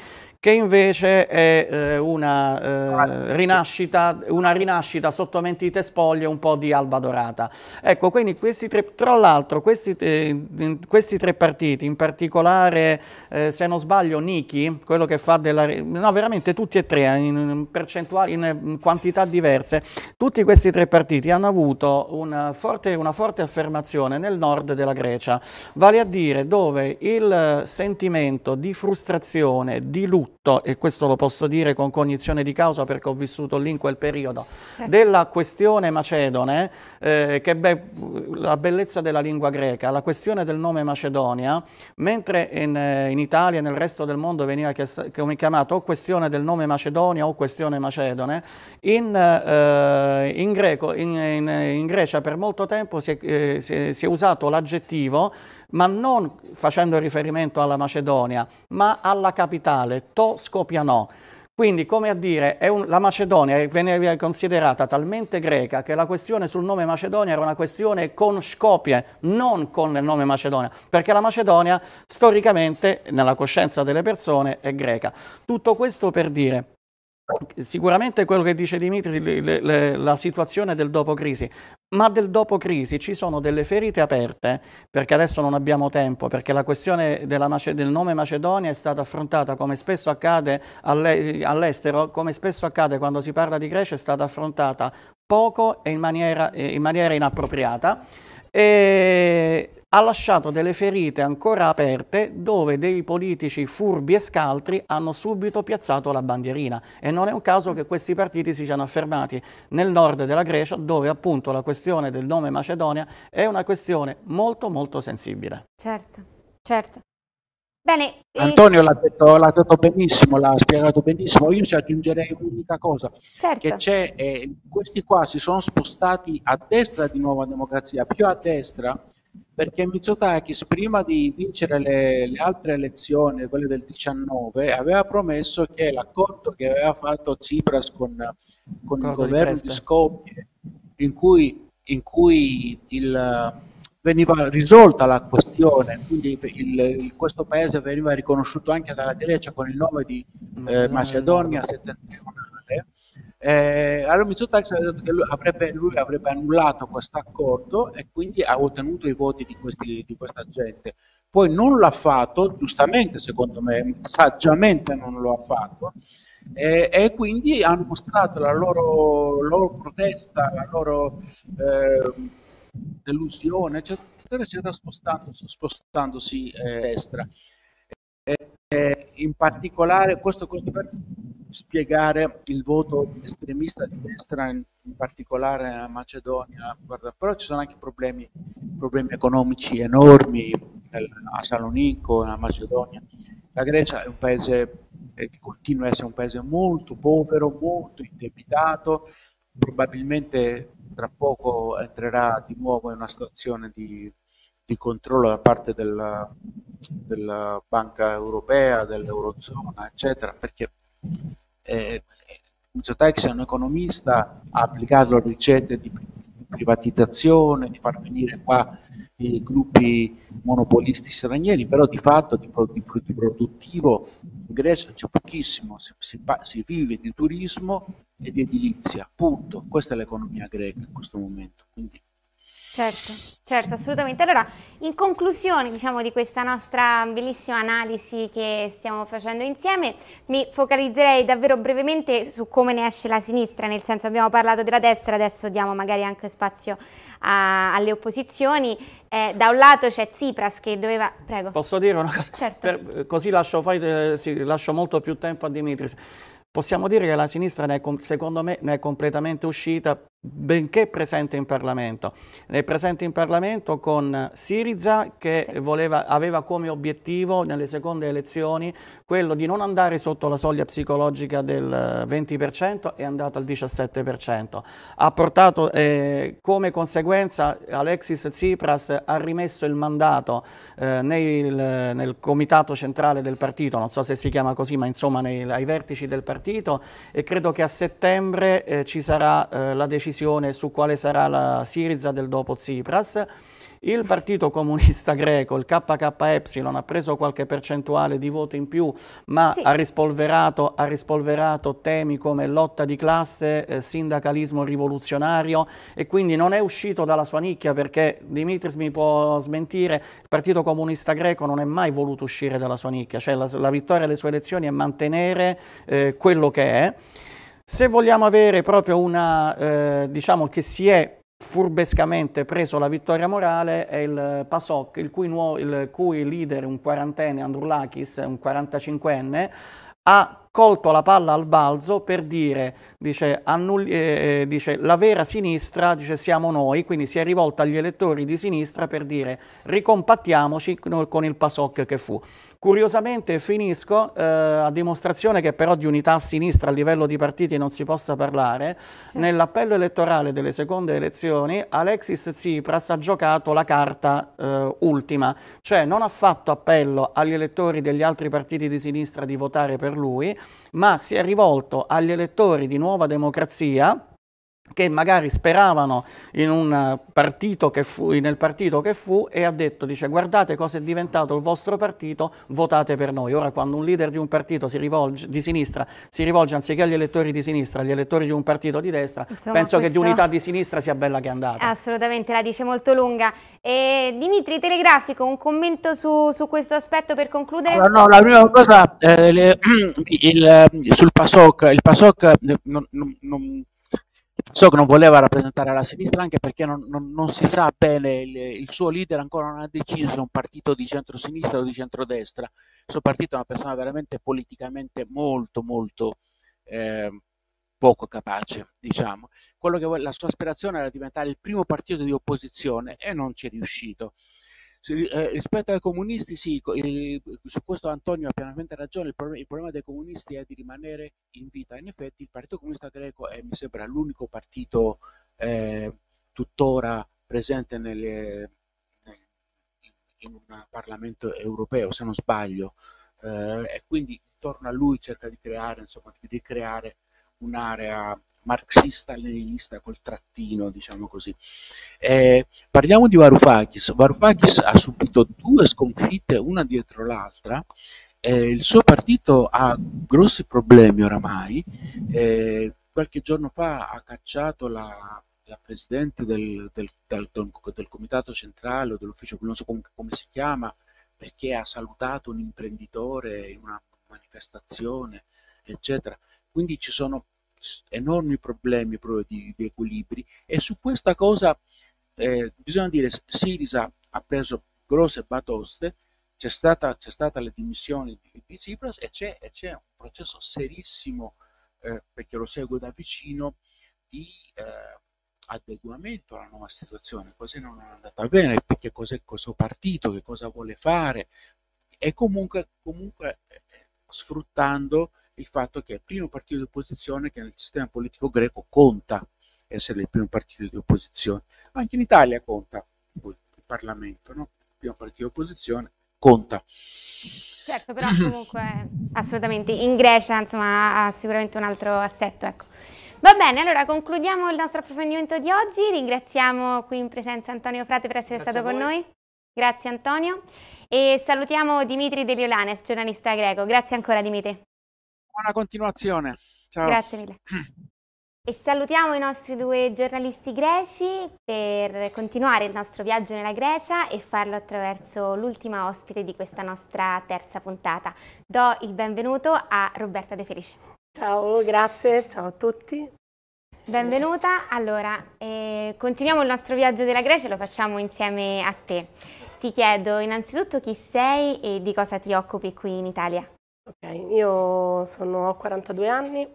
che invece è eh, una, eh, rinascita, una, rinascita, sotto mentite spoglie un po' di Alba Dorata. Ecco, quindi questi tre, tra l'altro questi, eh, questi, tre partiti, in particolare eh, se non sbaglio Niki, quello che fa della... no veramente tutti e tre eh, in, percentuali, in quantità diverse, tutti questi tre partiti hanno avuto una forte, una forte affermazione nel nord della Grecia, vale a dire dove il sentimento di frustrazione, di lutto, e questo lo posso dire con cognizione di causa perché ho vissuto lì in quel periodo, certo. della questione macedone, eh, che be la bellezza della lingua greca, la questione del nome Macedonia, mentre in, eh, in Italia e nel resto del mondo veniva chiamato o questione del nome Macedonia o questione macedone, in, eh, in, greco, in Grecia per molto tempo si è, eh, si è, si è usato l'aggettivo ma non facendo riferimento alla Macedonia, ma alla capitale, To Skopianò. Quindi, come a dire, un, la Macedonia veniva considerata talmente greca che la questione sul nome Macedonia era una questione con Scopie, non con il nome Macedonia, perché la Macedonia storicamente, nella coscienza delle persone, è greca. Tutto questo per dire Sicuramente quello che dice Dimitri, le, le, la situazione del dopo crisi, ma del dopo crisi ci sono delle ferite aperte, perché adesso non abbiamo tempo, perché la questione Mace- del nome Macedonia è stata affrontata come spesso accade alle- all'estero, come spesso accade quando si parla di Grecia, è stata affrontata poco e in maniera, in maniera inappropriata. E, ha lasciato delle ferite ancora aperte dove dei politici furbi e scaltri hanno subito piazzato la bandierina e non è un caso che questi partiti si siano affermati nel nord della Grecia dove appunto la questione del nome Macedonia è una questione molto molto sensibile. Certo, certo. Bene, eh, Antonio l'ha detto, detto, benissimo, l'ha spiegato benissimo. Io ci aggiungerei un'unica cosa: certo. che eh, questi qua si sono spostati a destra di Nuova Democrazia, più a destra perché Mitsotakis prima di vincere le, le, altre elezioni, quelle del 19, aveva promesso che l'accordo che aveva fatto Tsipras con, con il governo di, di Skopje, in cui, in cui il, veniva risolta la questione, quindi il, il, questo paese veniva riconosciuto anche dalla Grecia con il nome di eh, Macedonia settentrionale, eh, allora Mitsotakis ha detto che lui avrebbe, lui avrebbe annullato questo accordo e quindi ha ottenuto i voti di, questi, di questa gente. Poi non l'ha fatto, giustamente secondo me, saggiamente non lo ha fatto, eh, e quindi hanno mostrato la loro, loro protesta, la loro eh, delusione, eccetera, eccetera, spostandosi, spostandosi eh, a destra. in particolare, questo, questo per spiegare il voto estremista di destra, in, in particolare a Macedonia, Guarda, però ci sono anche problemi, problemi economici enormi nel, a Salonico, a Macedonia. La Grecia è un paese eh, che continua a essere un paese molto povero, molto indebitato, probabilmente tra poco entrerà di nuovo in una situazione di, di controllo da parte della, della Banca Europea, dell'Eurozona, eccetera, perché eh, Zotec è un economista, ha applicato ricette di privatizzazione, di far venire qua i gruppi monopolisti stranieri, però di fatto di, di, di produttivo in Grecia c'è pochissimo, si, si, si, vive di turismo e di edilizia, punto. Questa è l'economia greca in questo momento. Quindi Certo, certo, assolutamente. Allora, in conclusione, diciamo, di questa nostra bellissima analisi che stiamo facendo insieme, mi focalizzerei davvero brevemente su come ne esce la sinistra, nel senso abbiamo parlato della destra, adesso diamo magari anche spazio a, alle opposizioni. Eh, da un lato c'è Tsipras che doveva... Prego. Posso dire una cosa? Certo. Per, eh, così lascio, fai, eh, sì, lascio molto più tempo a Dimitris. Possiamo dire che la sinistra, ne è, secondo me, ne è completamente uscita benché presente in Parlamento. È presente in Parlamento con Siriza che voleva, aveva come obiettivo nelle seconde elezioni quello di non andare sotto la soglia psicologica del 20% è andato al 17%. Ha portato eh, come conseguenza Alexis Tsipras ha rimesso il mandato eh, nel, nel, comitato centrale del partito, non so se si chiama così ma insomma nei, ai vertici del partito e credo che a settembre eh, ci sarà eh, la decisione decisione su quale sarà la Siriza del dopo Tsipras. Il partito comunista greco, il KKY, ha preso qualche percentuale di voto in più, ma sì. ha, rispolverato, ha, rispolverato, temi come lotta di classe, eh, sindacalismo rivoluzionario e quindi non è uscito dalla sua nicchia perché Dimitris mi può smentire, il partito comunista greco non è mai voluto uscire dalla sua nicchia, cioè la, la vittoria alle sue elezioni è mantenere eh, quello che è. Se vogliamo avere proprio una, eh, diciamo che si è furbescamente preso la vittoria morale, è il PASOK, il cui, nuovo, il cui leader, un quarantenne, Andrulakis, un 45enne, ha colto la palla al balzo per dire, dice, annulli, eh, eh, dice la vera sinistra, dice, siamo noi, quindi si è rivolta agli elettori di sinistra per dire ricompattiamoci con il PASOK che fu. Curiosamente finisco eh, a dimostrazione che però di unità a sinistra a livello di partiti non si possa parlare, sì. nell'appello elettorale delle seconde elezioni Alexis Tsipras ha giocato la carta eh, ultima, cioè non ha fatto appello agli elettori degli altri partiti di sinistra di votare per lui, ma si è rivolto agli elettori di Nuova Democrazia che magari speravano eh, partito che fu, nel partito che fu e ha detto, dice, guardate cosa è diventato il vostro partito, votate per noi. Ora quando un leader di un partito rivolge, di sinistra si rivolge anziché agli elettori di sinistra, agli elettori di un partito di destra, Insomma, penso questo... che di unità di sinistra sia bella che andata. Assolutamente, la dice molto lunga. E Dimitri Telegrafico, un commento su, su questo aspetto per concludere? Allora, no, la prima cosa, eh, le, il, sul PASOK, il PASOK eh, non, non, non So che non voleva rappresentare la sinistra anche perché non, non, non si sa bene, il, il, suo leader ancora non ha deciso se è un partito di centrosinistra o di centrodestra. Il suo partito è una persona veramente politicamente molto, molto eh, poco capace, diciamo. Quello che la sua aspirazione era diventare il primo partito di opposizione e non ci è riuscito. Eh, rispetto ai comunisti, sì, su questo Antonio ha pienamente ragione, il, problem- il, problema dei comunisti è di rimanere in vita. In effetti il Partito Comunista Greco è, mi sembra, l'unico partito eh, tuttora presente nelle, in un Parlamento europeo, se non sbaglio, eh, e quindi intorno a lui cerca di creare, insomma, di ricreare un'area marxista-leninista col trattino, diciamo così. Eh, parliamo di Varoufakis. Varoufakis ha subito due sconfitte, una dietro l'altra. Eh, il suo partito ha grossi problemi oramai. Eh, qualche giorno fa ha cacciato la, la presidente del, del, del, del, comitato centrale o dell'ufficio, non so come, come si chiama, perché ha salutato un imprenditore in una manifestazione, eccetera. Quindi ci sono enormi problemi proprio di, di equilibri e su questa cosa eh, bisogna dire Sirisa ha preso grosse batoste, c'è stata, stata, le dimissioni di, di Tsipras e c'è, un processo serissimo, eh, perché lo seguo da vicino, di eh, adeguamento alla nuova situazione, così non è andata bene, perché cos'è questo partito, che cosa vuole fare e comunque, comunque eh, sfruttando il fatto che è il primo partito di opposizione che nel sistema politico greco conta essere il primo partito di opposizione. Anche in Italia conta il Parlamento, no? il primo partito di opposizione conta. Certo, però comunque assolutamente in Grecia insomma, ha sicuramente un altro assetto. Ecco. Va bene, allora concludiamo il nostro approfondimento di oggi. Ringraziamo qui in presenza Antonio Frate per essere Grazie stato con noi. Grazie Antonio. E salutiamo Dimitri Deliolanes, giornalista greco. Grazie ancora Dimitri. Buona continuazione. Ciao. Grazie mille. E salutiamo i nostri due giornalisti greci per continuare il nostro viaggio nella Grecia e farlo attraverso l'ultima ospite di questa nostra terza puntata. Do il benvenuto a Roberta De Felice. Ciao, grazie, ciao a tutti. Benvenuta. Allora, eh, continuiamo il nostro viaggio della Grecia e lo facciamo insieme a te. Ti chiedo innanzitutto chi sei e di cosa ti occupi qui in Italia. Ok, io sono, ho 42 anni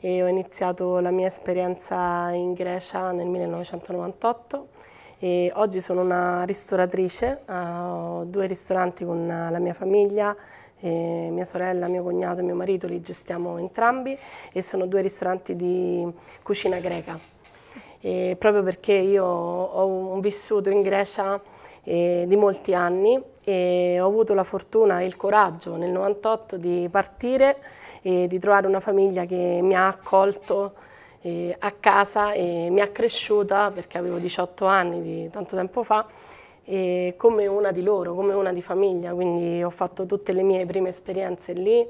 e ho iniziato la mia esperienza in Grecia nel 1998 e oggi sono una ristoratrice, ah, ho due ristoranti con la mia famiglia, mia sorella, mio cognato e mio marito li gestiamo entrambi e sono due ristoranti di cucina greca. E proprio perché io ho un vissuto in Grecia eh, di molti anni e ho avuto la fortuna e il coraggio nel 98 di partire e di trovare una famiglia che mi ha accolto eh, a casa e mi ha cresciuta perché avevo 18 anni di tanto tempo fa come una di loro, come una di famiglia, quindi ho fatto tutte le mie prime esperienze lì,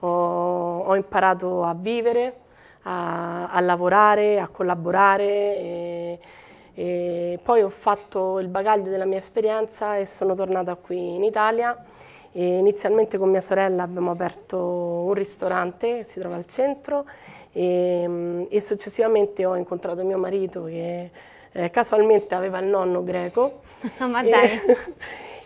ho, ho imparato a vivere, a, a, lavorare, a collaborare. E, e poi ho fatto il bagaglio della mia esperienza e sono tornata qui in Italia. E inizialmente con mia sorella abbiamo aperto un ristorante che si trova al centro e, mm, e successivamente ho incontrato mio marito che eh, casualmente aveva il nonno greco. Ma dai! E,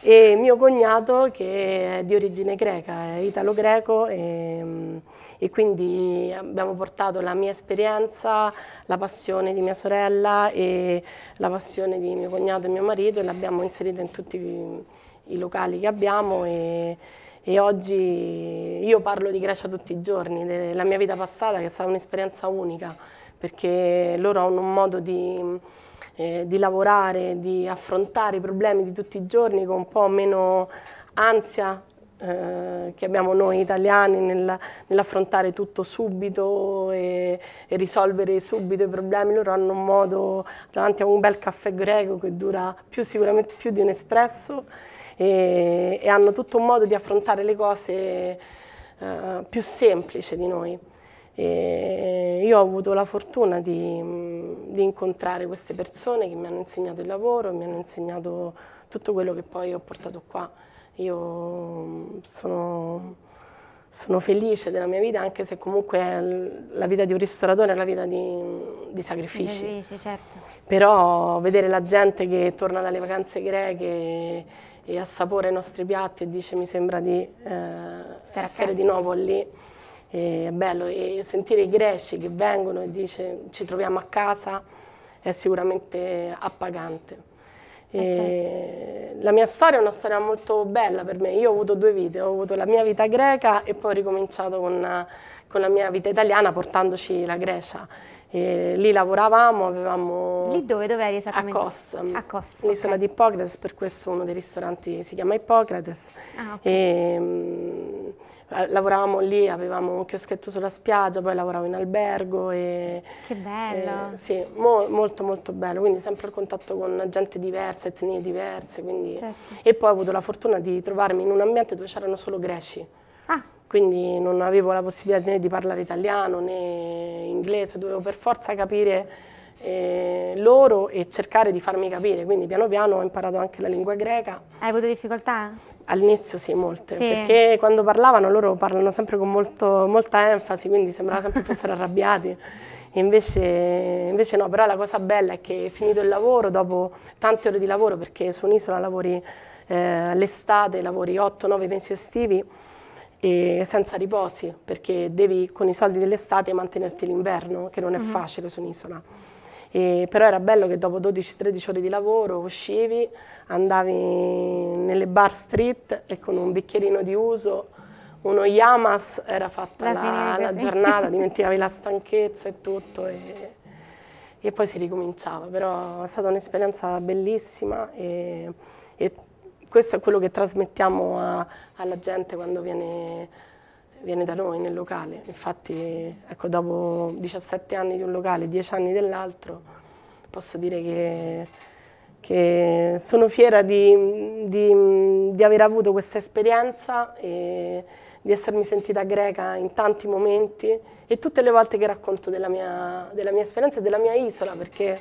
e mio cognato che è di origine greca, è italo-greco e, ehm, e, quindi abbiamo portato la mia esperienza, la passione di mia sorella e la passione di mio cognato e mio marito e l'abbiamo inserita in tutti i, i locali che abbiamo e, e oggi io parlo di Grecia tutti i giorni, della mia vita passata che è stata un'esperienza unica perché loro hanno un modo di eh, di lavorare, di affrontare i problemi di tutti i giorni con un po' meno ansia eh, che abbiamo noi italiani nel, nell'affrontare tutto subito e, e, risolvere subito i problemi. Loro hanno un modo davanti a un bel caffè greco che dura più, sicuramente più di un espresso e, e hanno tutto un modo di affrontare le cose eh, più semplice di noi. E io ho avuto la fortuna di, di, incontrare queste persone che mi hanno insegnato il lavoro, mi hanno insegnato tutto quello che poi ho portato qua. Io mm, sono, sono felice della mia vita, anche se comunque la vita di un ristoratore è la vita di, di sacrifici. Felice, certo. Però vedere la gente che torna dalle vacanze greche e assapora i nostri piatti e dice mi sembra di eh, essere di nuovo lì è bello e sentire i greci che vengono e dice ci troviamo a casa è sicuramente appagante. Eh, certo. La mia storia è una storia molto bella per me, io ho avuto due vite, ho avuto la mia vita greca e poi ho ricominciato con, con la mia vita italiana portandoci la Grecia e lì lavoravamo, avevamo... Lì dove? Dove eri esattamente? A Kos. A Kos. L'isola okay. di Ippocrates, per questo uno dei ristoranti si chiama Ippocrates. Ah, okay. e, lavoravamo lì, avevamo un chioschetto sulla spiaggia, poi lavoravo in albergo. E, che bello! E, sì, mo, molto molto bello, quindi sempre a contatto con gente diversa, etnie diverse. Quindi... Certo. E poi ho avuto la fortuna di trovarmi in un ambiente dove c'erano solo greci quindi non avevo la possibilità né di parlare italiano né inglese, dovevo per forza capire eh, loro e cercare di farmi capire, quindi piano piano ho imparato anche la lingua greca. Hai avuto difficoltà? All'inizio sì, molte, sì. perché quando parlavano loro parlano sempre con molto, molta enfasi, quindi sembrava sempre fossero arrabbiati. Invece, invece, no, però la cosa bella è che finito il lavoro, dopo tante ore di lavoro, perché su un'isola lavori eh, l'estate, lavori 8-9 mesi estivi, e senza riposi perché devi con i soldi dell'estate mantenerti l'inverno, che non è mm -hmm. facile su un'isola. però era bello che dopo 12-13 ore di lavoro uscivi, andavi nelle bar street e con un bicchierino di uso uno Yamas era fatta la, la, la giornata, dimenticavi la stanchezza e tutto e, e, poi si ricominciava, però è stata un'esperienza bellissima e, e, questo è quello che trasmettiamo a, alla gente quando viene, viene da noi nel locale. Infatti, ecco, dopo 17 anni di un locale, 10 anni dell'altro, posso dire che, che sono fiera di, di, di aver avuto questa esperienza e di essermi sentita greca in tanti momenti e tutte le volte che racconto della mia, della mia esperienza e della mia isola, perché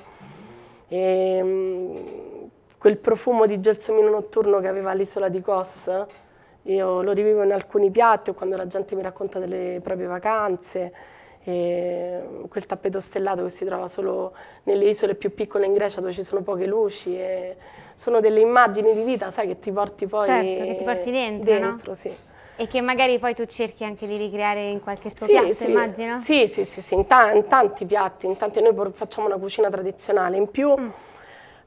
ehm, quel profumo di gelsomino notturno che aveva l'isola di Kos io lo rivivo in alcuni piatti o quando la gente mi racconta delle proprie vacanze. quel tappeto stellato che si trova solo nelle isole più piccole in Grecia dove ci sono poche luci. sono delle immagini di vita, sai, che ti porti poi certo, che ti porti dentro, dentro no? sì. E che magari poi tu cerchi anche di ricreare in qualche tuo sì, piatto, sì. immagino? Sì, sì, sì, sì. In, ta in, tanti piatti, in tanti, noi facciamo una cucina tradizionale. In più... Mm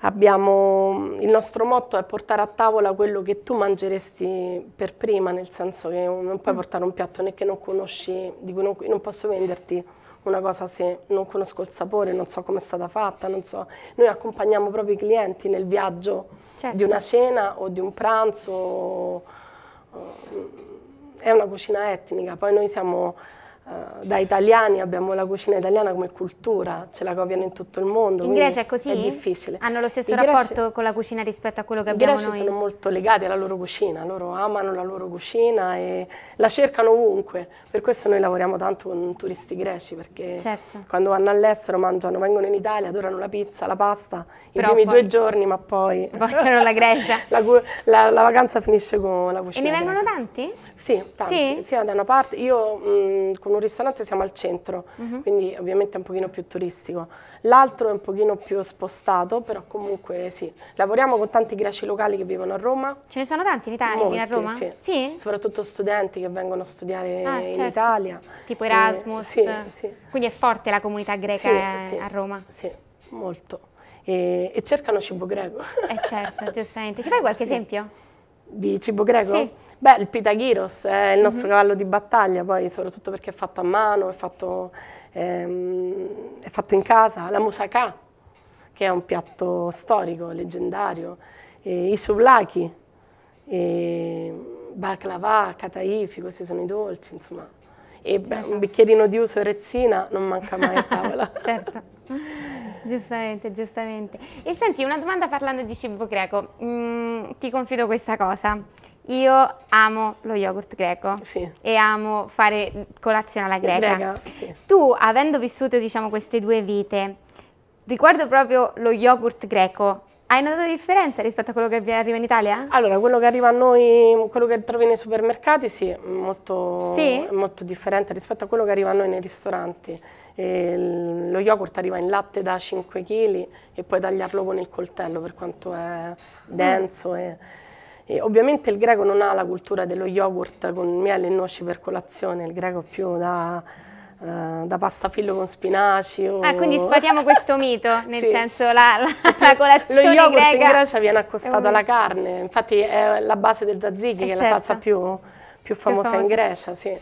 Abbiamo, il nostro motto è portare a tavola quello che tu mangeresti per prima, nel senso che non puoi mm. portare un piatto né che non conosci, di cui non, non posso venderti una cosa se non conosco il sapore, non so come è stata fatta, non so. Noi accompagniamo proprio i clienti nel viaggio certo. di una cena o di un pranzo. È una cucina etnica, poi noi siamo eh, da italiani abbiamo la cucina italiana come cultura, ce la copiano in tutto il mondo. In Grecia è così? È difficile. Hanno lo stesso I rapporto greci, con la cucina rispetto a quello che abbiamo noi? I sono molto legati alla loro cucina, loro amano la loro cucina e la cercano ovunque. Per questo noi lavoriamo tanto con turisti greci perché certo. quando vanno all'estero mangiano, vengono in Italia, adorano la pizza, la pasta, Però i primi poi, due giorni ma poi... Vogliono la Grecia. la, la, la, vacanza finisce con la cucina. E ne vengono italiana. tanti? Sì, tanti. Sì? Sia da una parte, io mh, mm, con un ristorante siamo al centro, mm-hmm. quindi ovviamente è un pochino più turistico. L'altro è un pochino più spostato, però comunque sì. Lavoriamo con tanti greci locali che vivono a Roma. Ce ne sono tanti in Italia, Molti, a Roma? Sì. sì. Soprattutto studenti che vengono a studiare ah, in certo. Italia. Tipo eh, Erasmus. Eh, sì, sì. Quindi è forte la comunità greca eh, sì, a Roma? Sì, molto. E, e, cercano cibo greco. Eh certo, giustamente. Ci fai qualche esempio? Di cibo greco? Sì. Beh, il pitagiros è eh, il nostro mm -hmm. cavallo di battaglia, poi soprattutto perché è fatto a mano, è fatto, ehm, è fatto in casa. La musaka, che è un piatto storico, leggendario. E I souvlaki, baklava, kataifi, questi sono i dolci, insomma. E beh, un bicchierino di uso e rezzina non manca mai a tavola. certo. Giustamente, giustamente. E senti, una domanda parlando di cibo greco. Mm, ti confido questa cosa. Io amo lo yogurt greco sì. e amo fare colazione alla greca. greca sì. Tu, avendo vissuto diciamo, queste due vite, riguardo proprio lo yogurt greco, hai notato differenza rispetto a quello che arriva in Italia? Allora, quello che arriva a noi, quello che trovi nei supermercati, sì, è molto, sì? molto differente rispetto a quello che arriva a noi nei ristoranti. E lo yogurt arriva in latte da 5 kg e puoi tagliarlo con il coltello per quanto è denso. Mm. E, e ovviamente il greco non ha la cultura dello yogurt con miele e noci per colazione, il greco più da eh, da pasta filo con spinaci. O... Ah, quindi sfatiamo questo mito, nel sì. senso la, la, la colazione Lo yogurt greca... in Grecia viene accostato alla carne, infatti è la base del tzatziki, eh che certo. è la certo. salsa più, più, famosa, più famosa in Grecia, sì.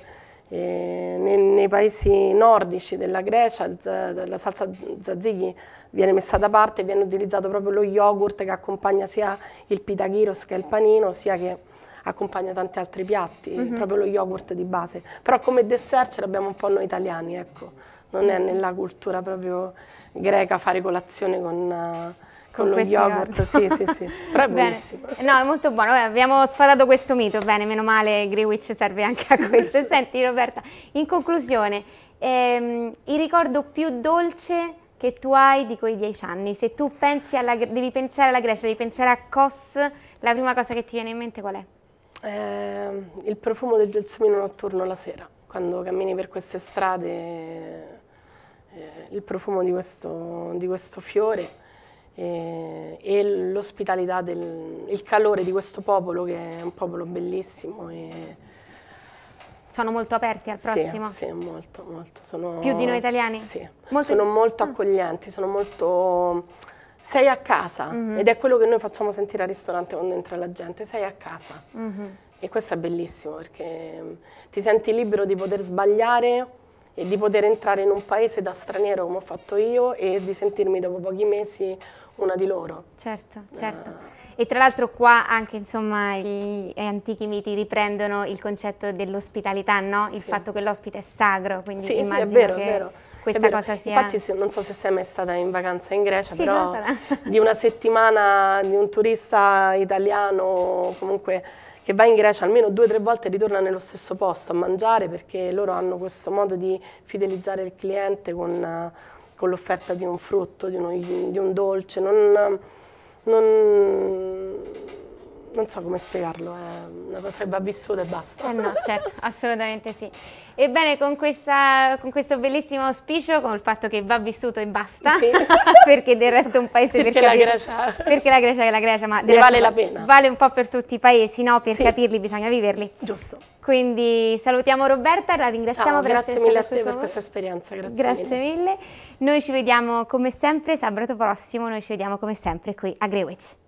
Nei, nei, paesi nordici della Grecia la salsa tzatziki viene messa da parte, e viene utilizzato proprio lo yogurt che accompagna sia il pitagiros che il panino, sia che accompagna tanti altri piatti, mm-hmm. proprio lo yogurt di base. Però come dessert ce l'abbiamo un po' noi italiani, ecco. Non è nella cultura proprio greca fare colazione con... Uh, con, con lo yogurt, sì, sì, sì. Però è buonissimo. Eh, no, è molto buono. Beh, abbiamo sfatato questo mito, bene, meno male Greenwich serve anche a questo. Senti Roberta, in conclusione, ehm, il ricordo più dolce che tu hai di quei dieci anni, se tu pensi alla, devi pensare alla Grecia, devi pensare a Kos, la prima cosa che ti viene in mente qual è? eh, il profumo del gelsomino notturno la sera, quando cammini per queste strade, eh, il profumo di questo, di questo fiore e, eh, e l'ospitalità, il calore di questo popolo che è un popolo bellissimo. E, sono molto aperti al prossimo? Sì, sì molto, molto. Sono, Più di noi italiani? Sì, molto... sono molto mm. accoglienti, sono molto sei a casa mm-hmm. ed è quello che noi facciamo sentire al ristorante quando entra la gente, sei a casa. Mm-hmm. E questo è bellissimo perché mm, ti senti libero di poter sbagliare e di poter entrare in un paese da straniero come ho fatto io e di sentirmi dopo pochi mesi una di loro. Certo, eh. certo. Uh, e tra l'altro qua anche insomma gli antichi miti riprendono il concetto dell'ospitalità, no? Il sì. fatto che l'ospite è sacro, quindi sì, immagino sì, è vero, che... è vero questa cosa sia... Infatti se, non so se sei mai stata in vacanza in Grecia, sì, però di una settimana di un turista italiano comunque che va in Grecia almeno due o tre volte ritorna nello stesso posto a mangiare perché loro hanno questo modo di fidelizzare il cliente con, con l'offerta di un frutto, di, uno, di un dolce. Non, non non so come spiegarlo, è una cosa che va vissuta e basta. Eh no, certo, assolutamente sì. Ebbene, con, questa, con, questo bellissimo auspicio, con il fatto che va vissuto e basta, sì. perché del resto è un paese perché, per capire, la Grecia... perché la Grecia è la Grecia, ma vale la pena. Vale un po' per tutti i paesi, no? Per sì. capirli bisogna viverli. Giusto. Quindi salutiamo Roberta, la ringraziamo Ciao, per grazie mille a te per questa esperienza, grazie, grazie mille. mille. Noi ci vediamo come sempre sabato prossimo, noi ci vediamo come sempre qui a Greenwich.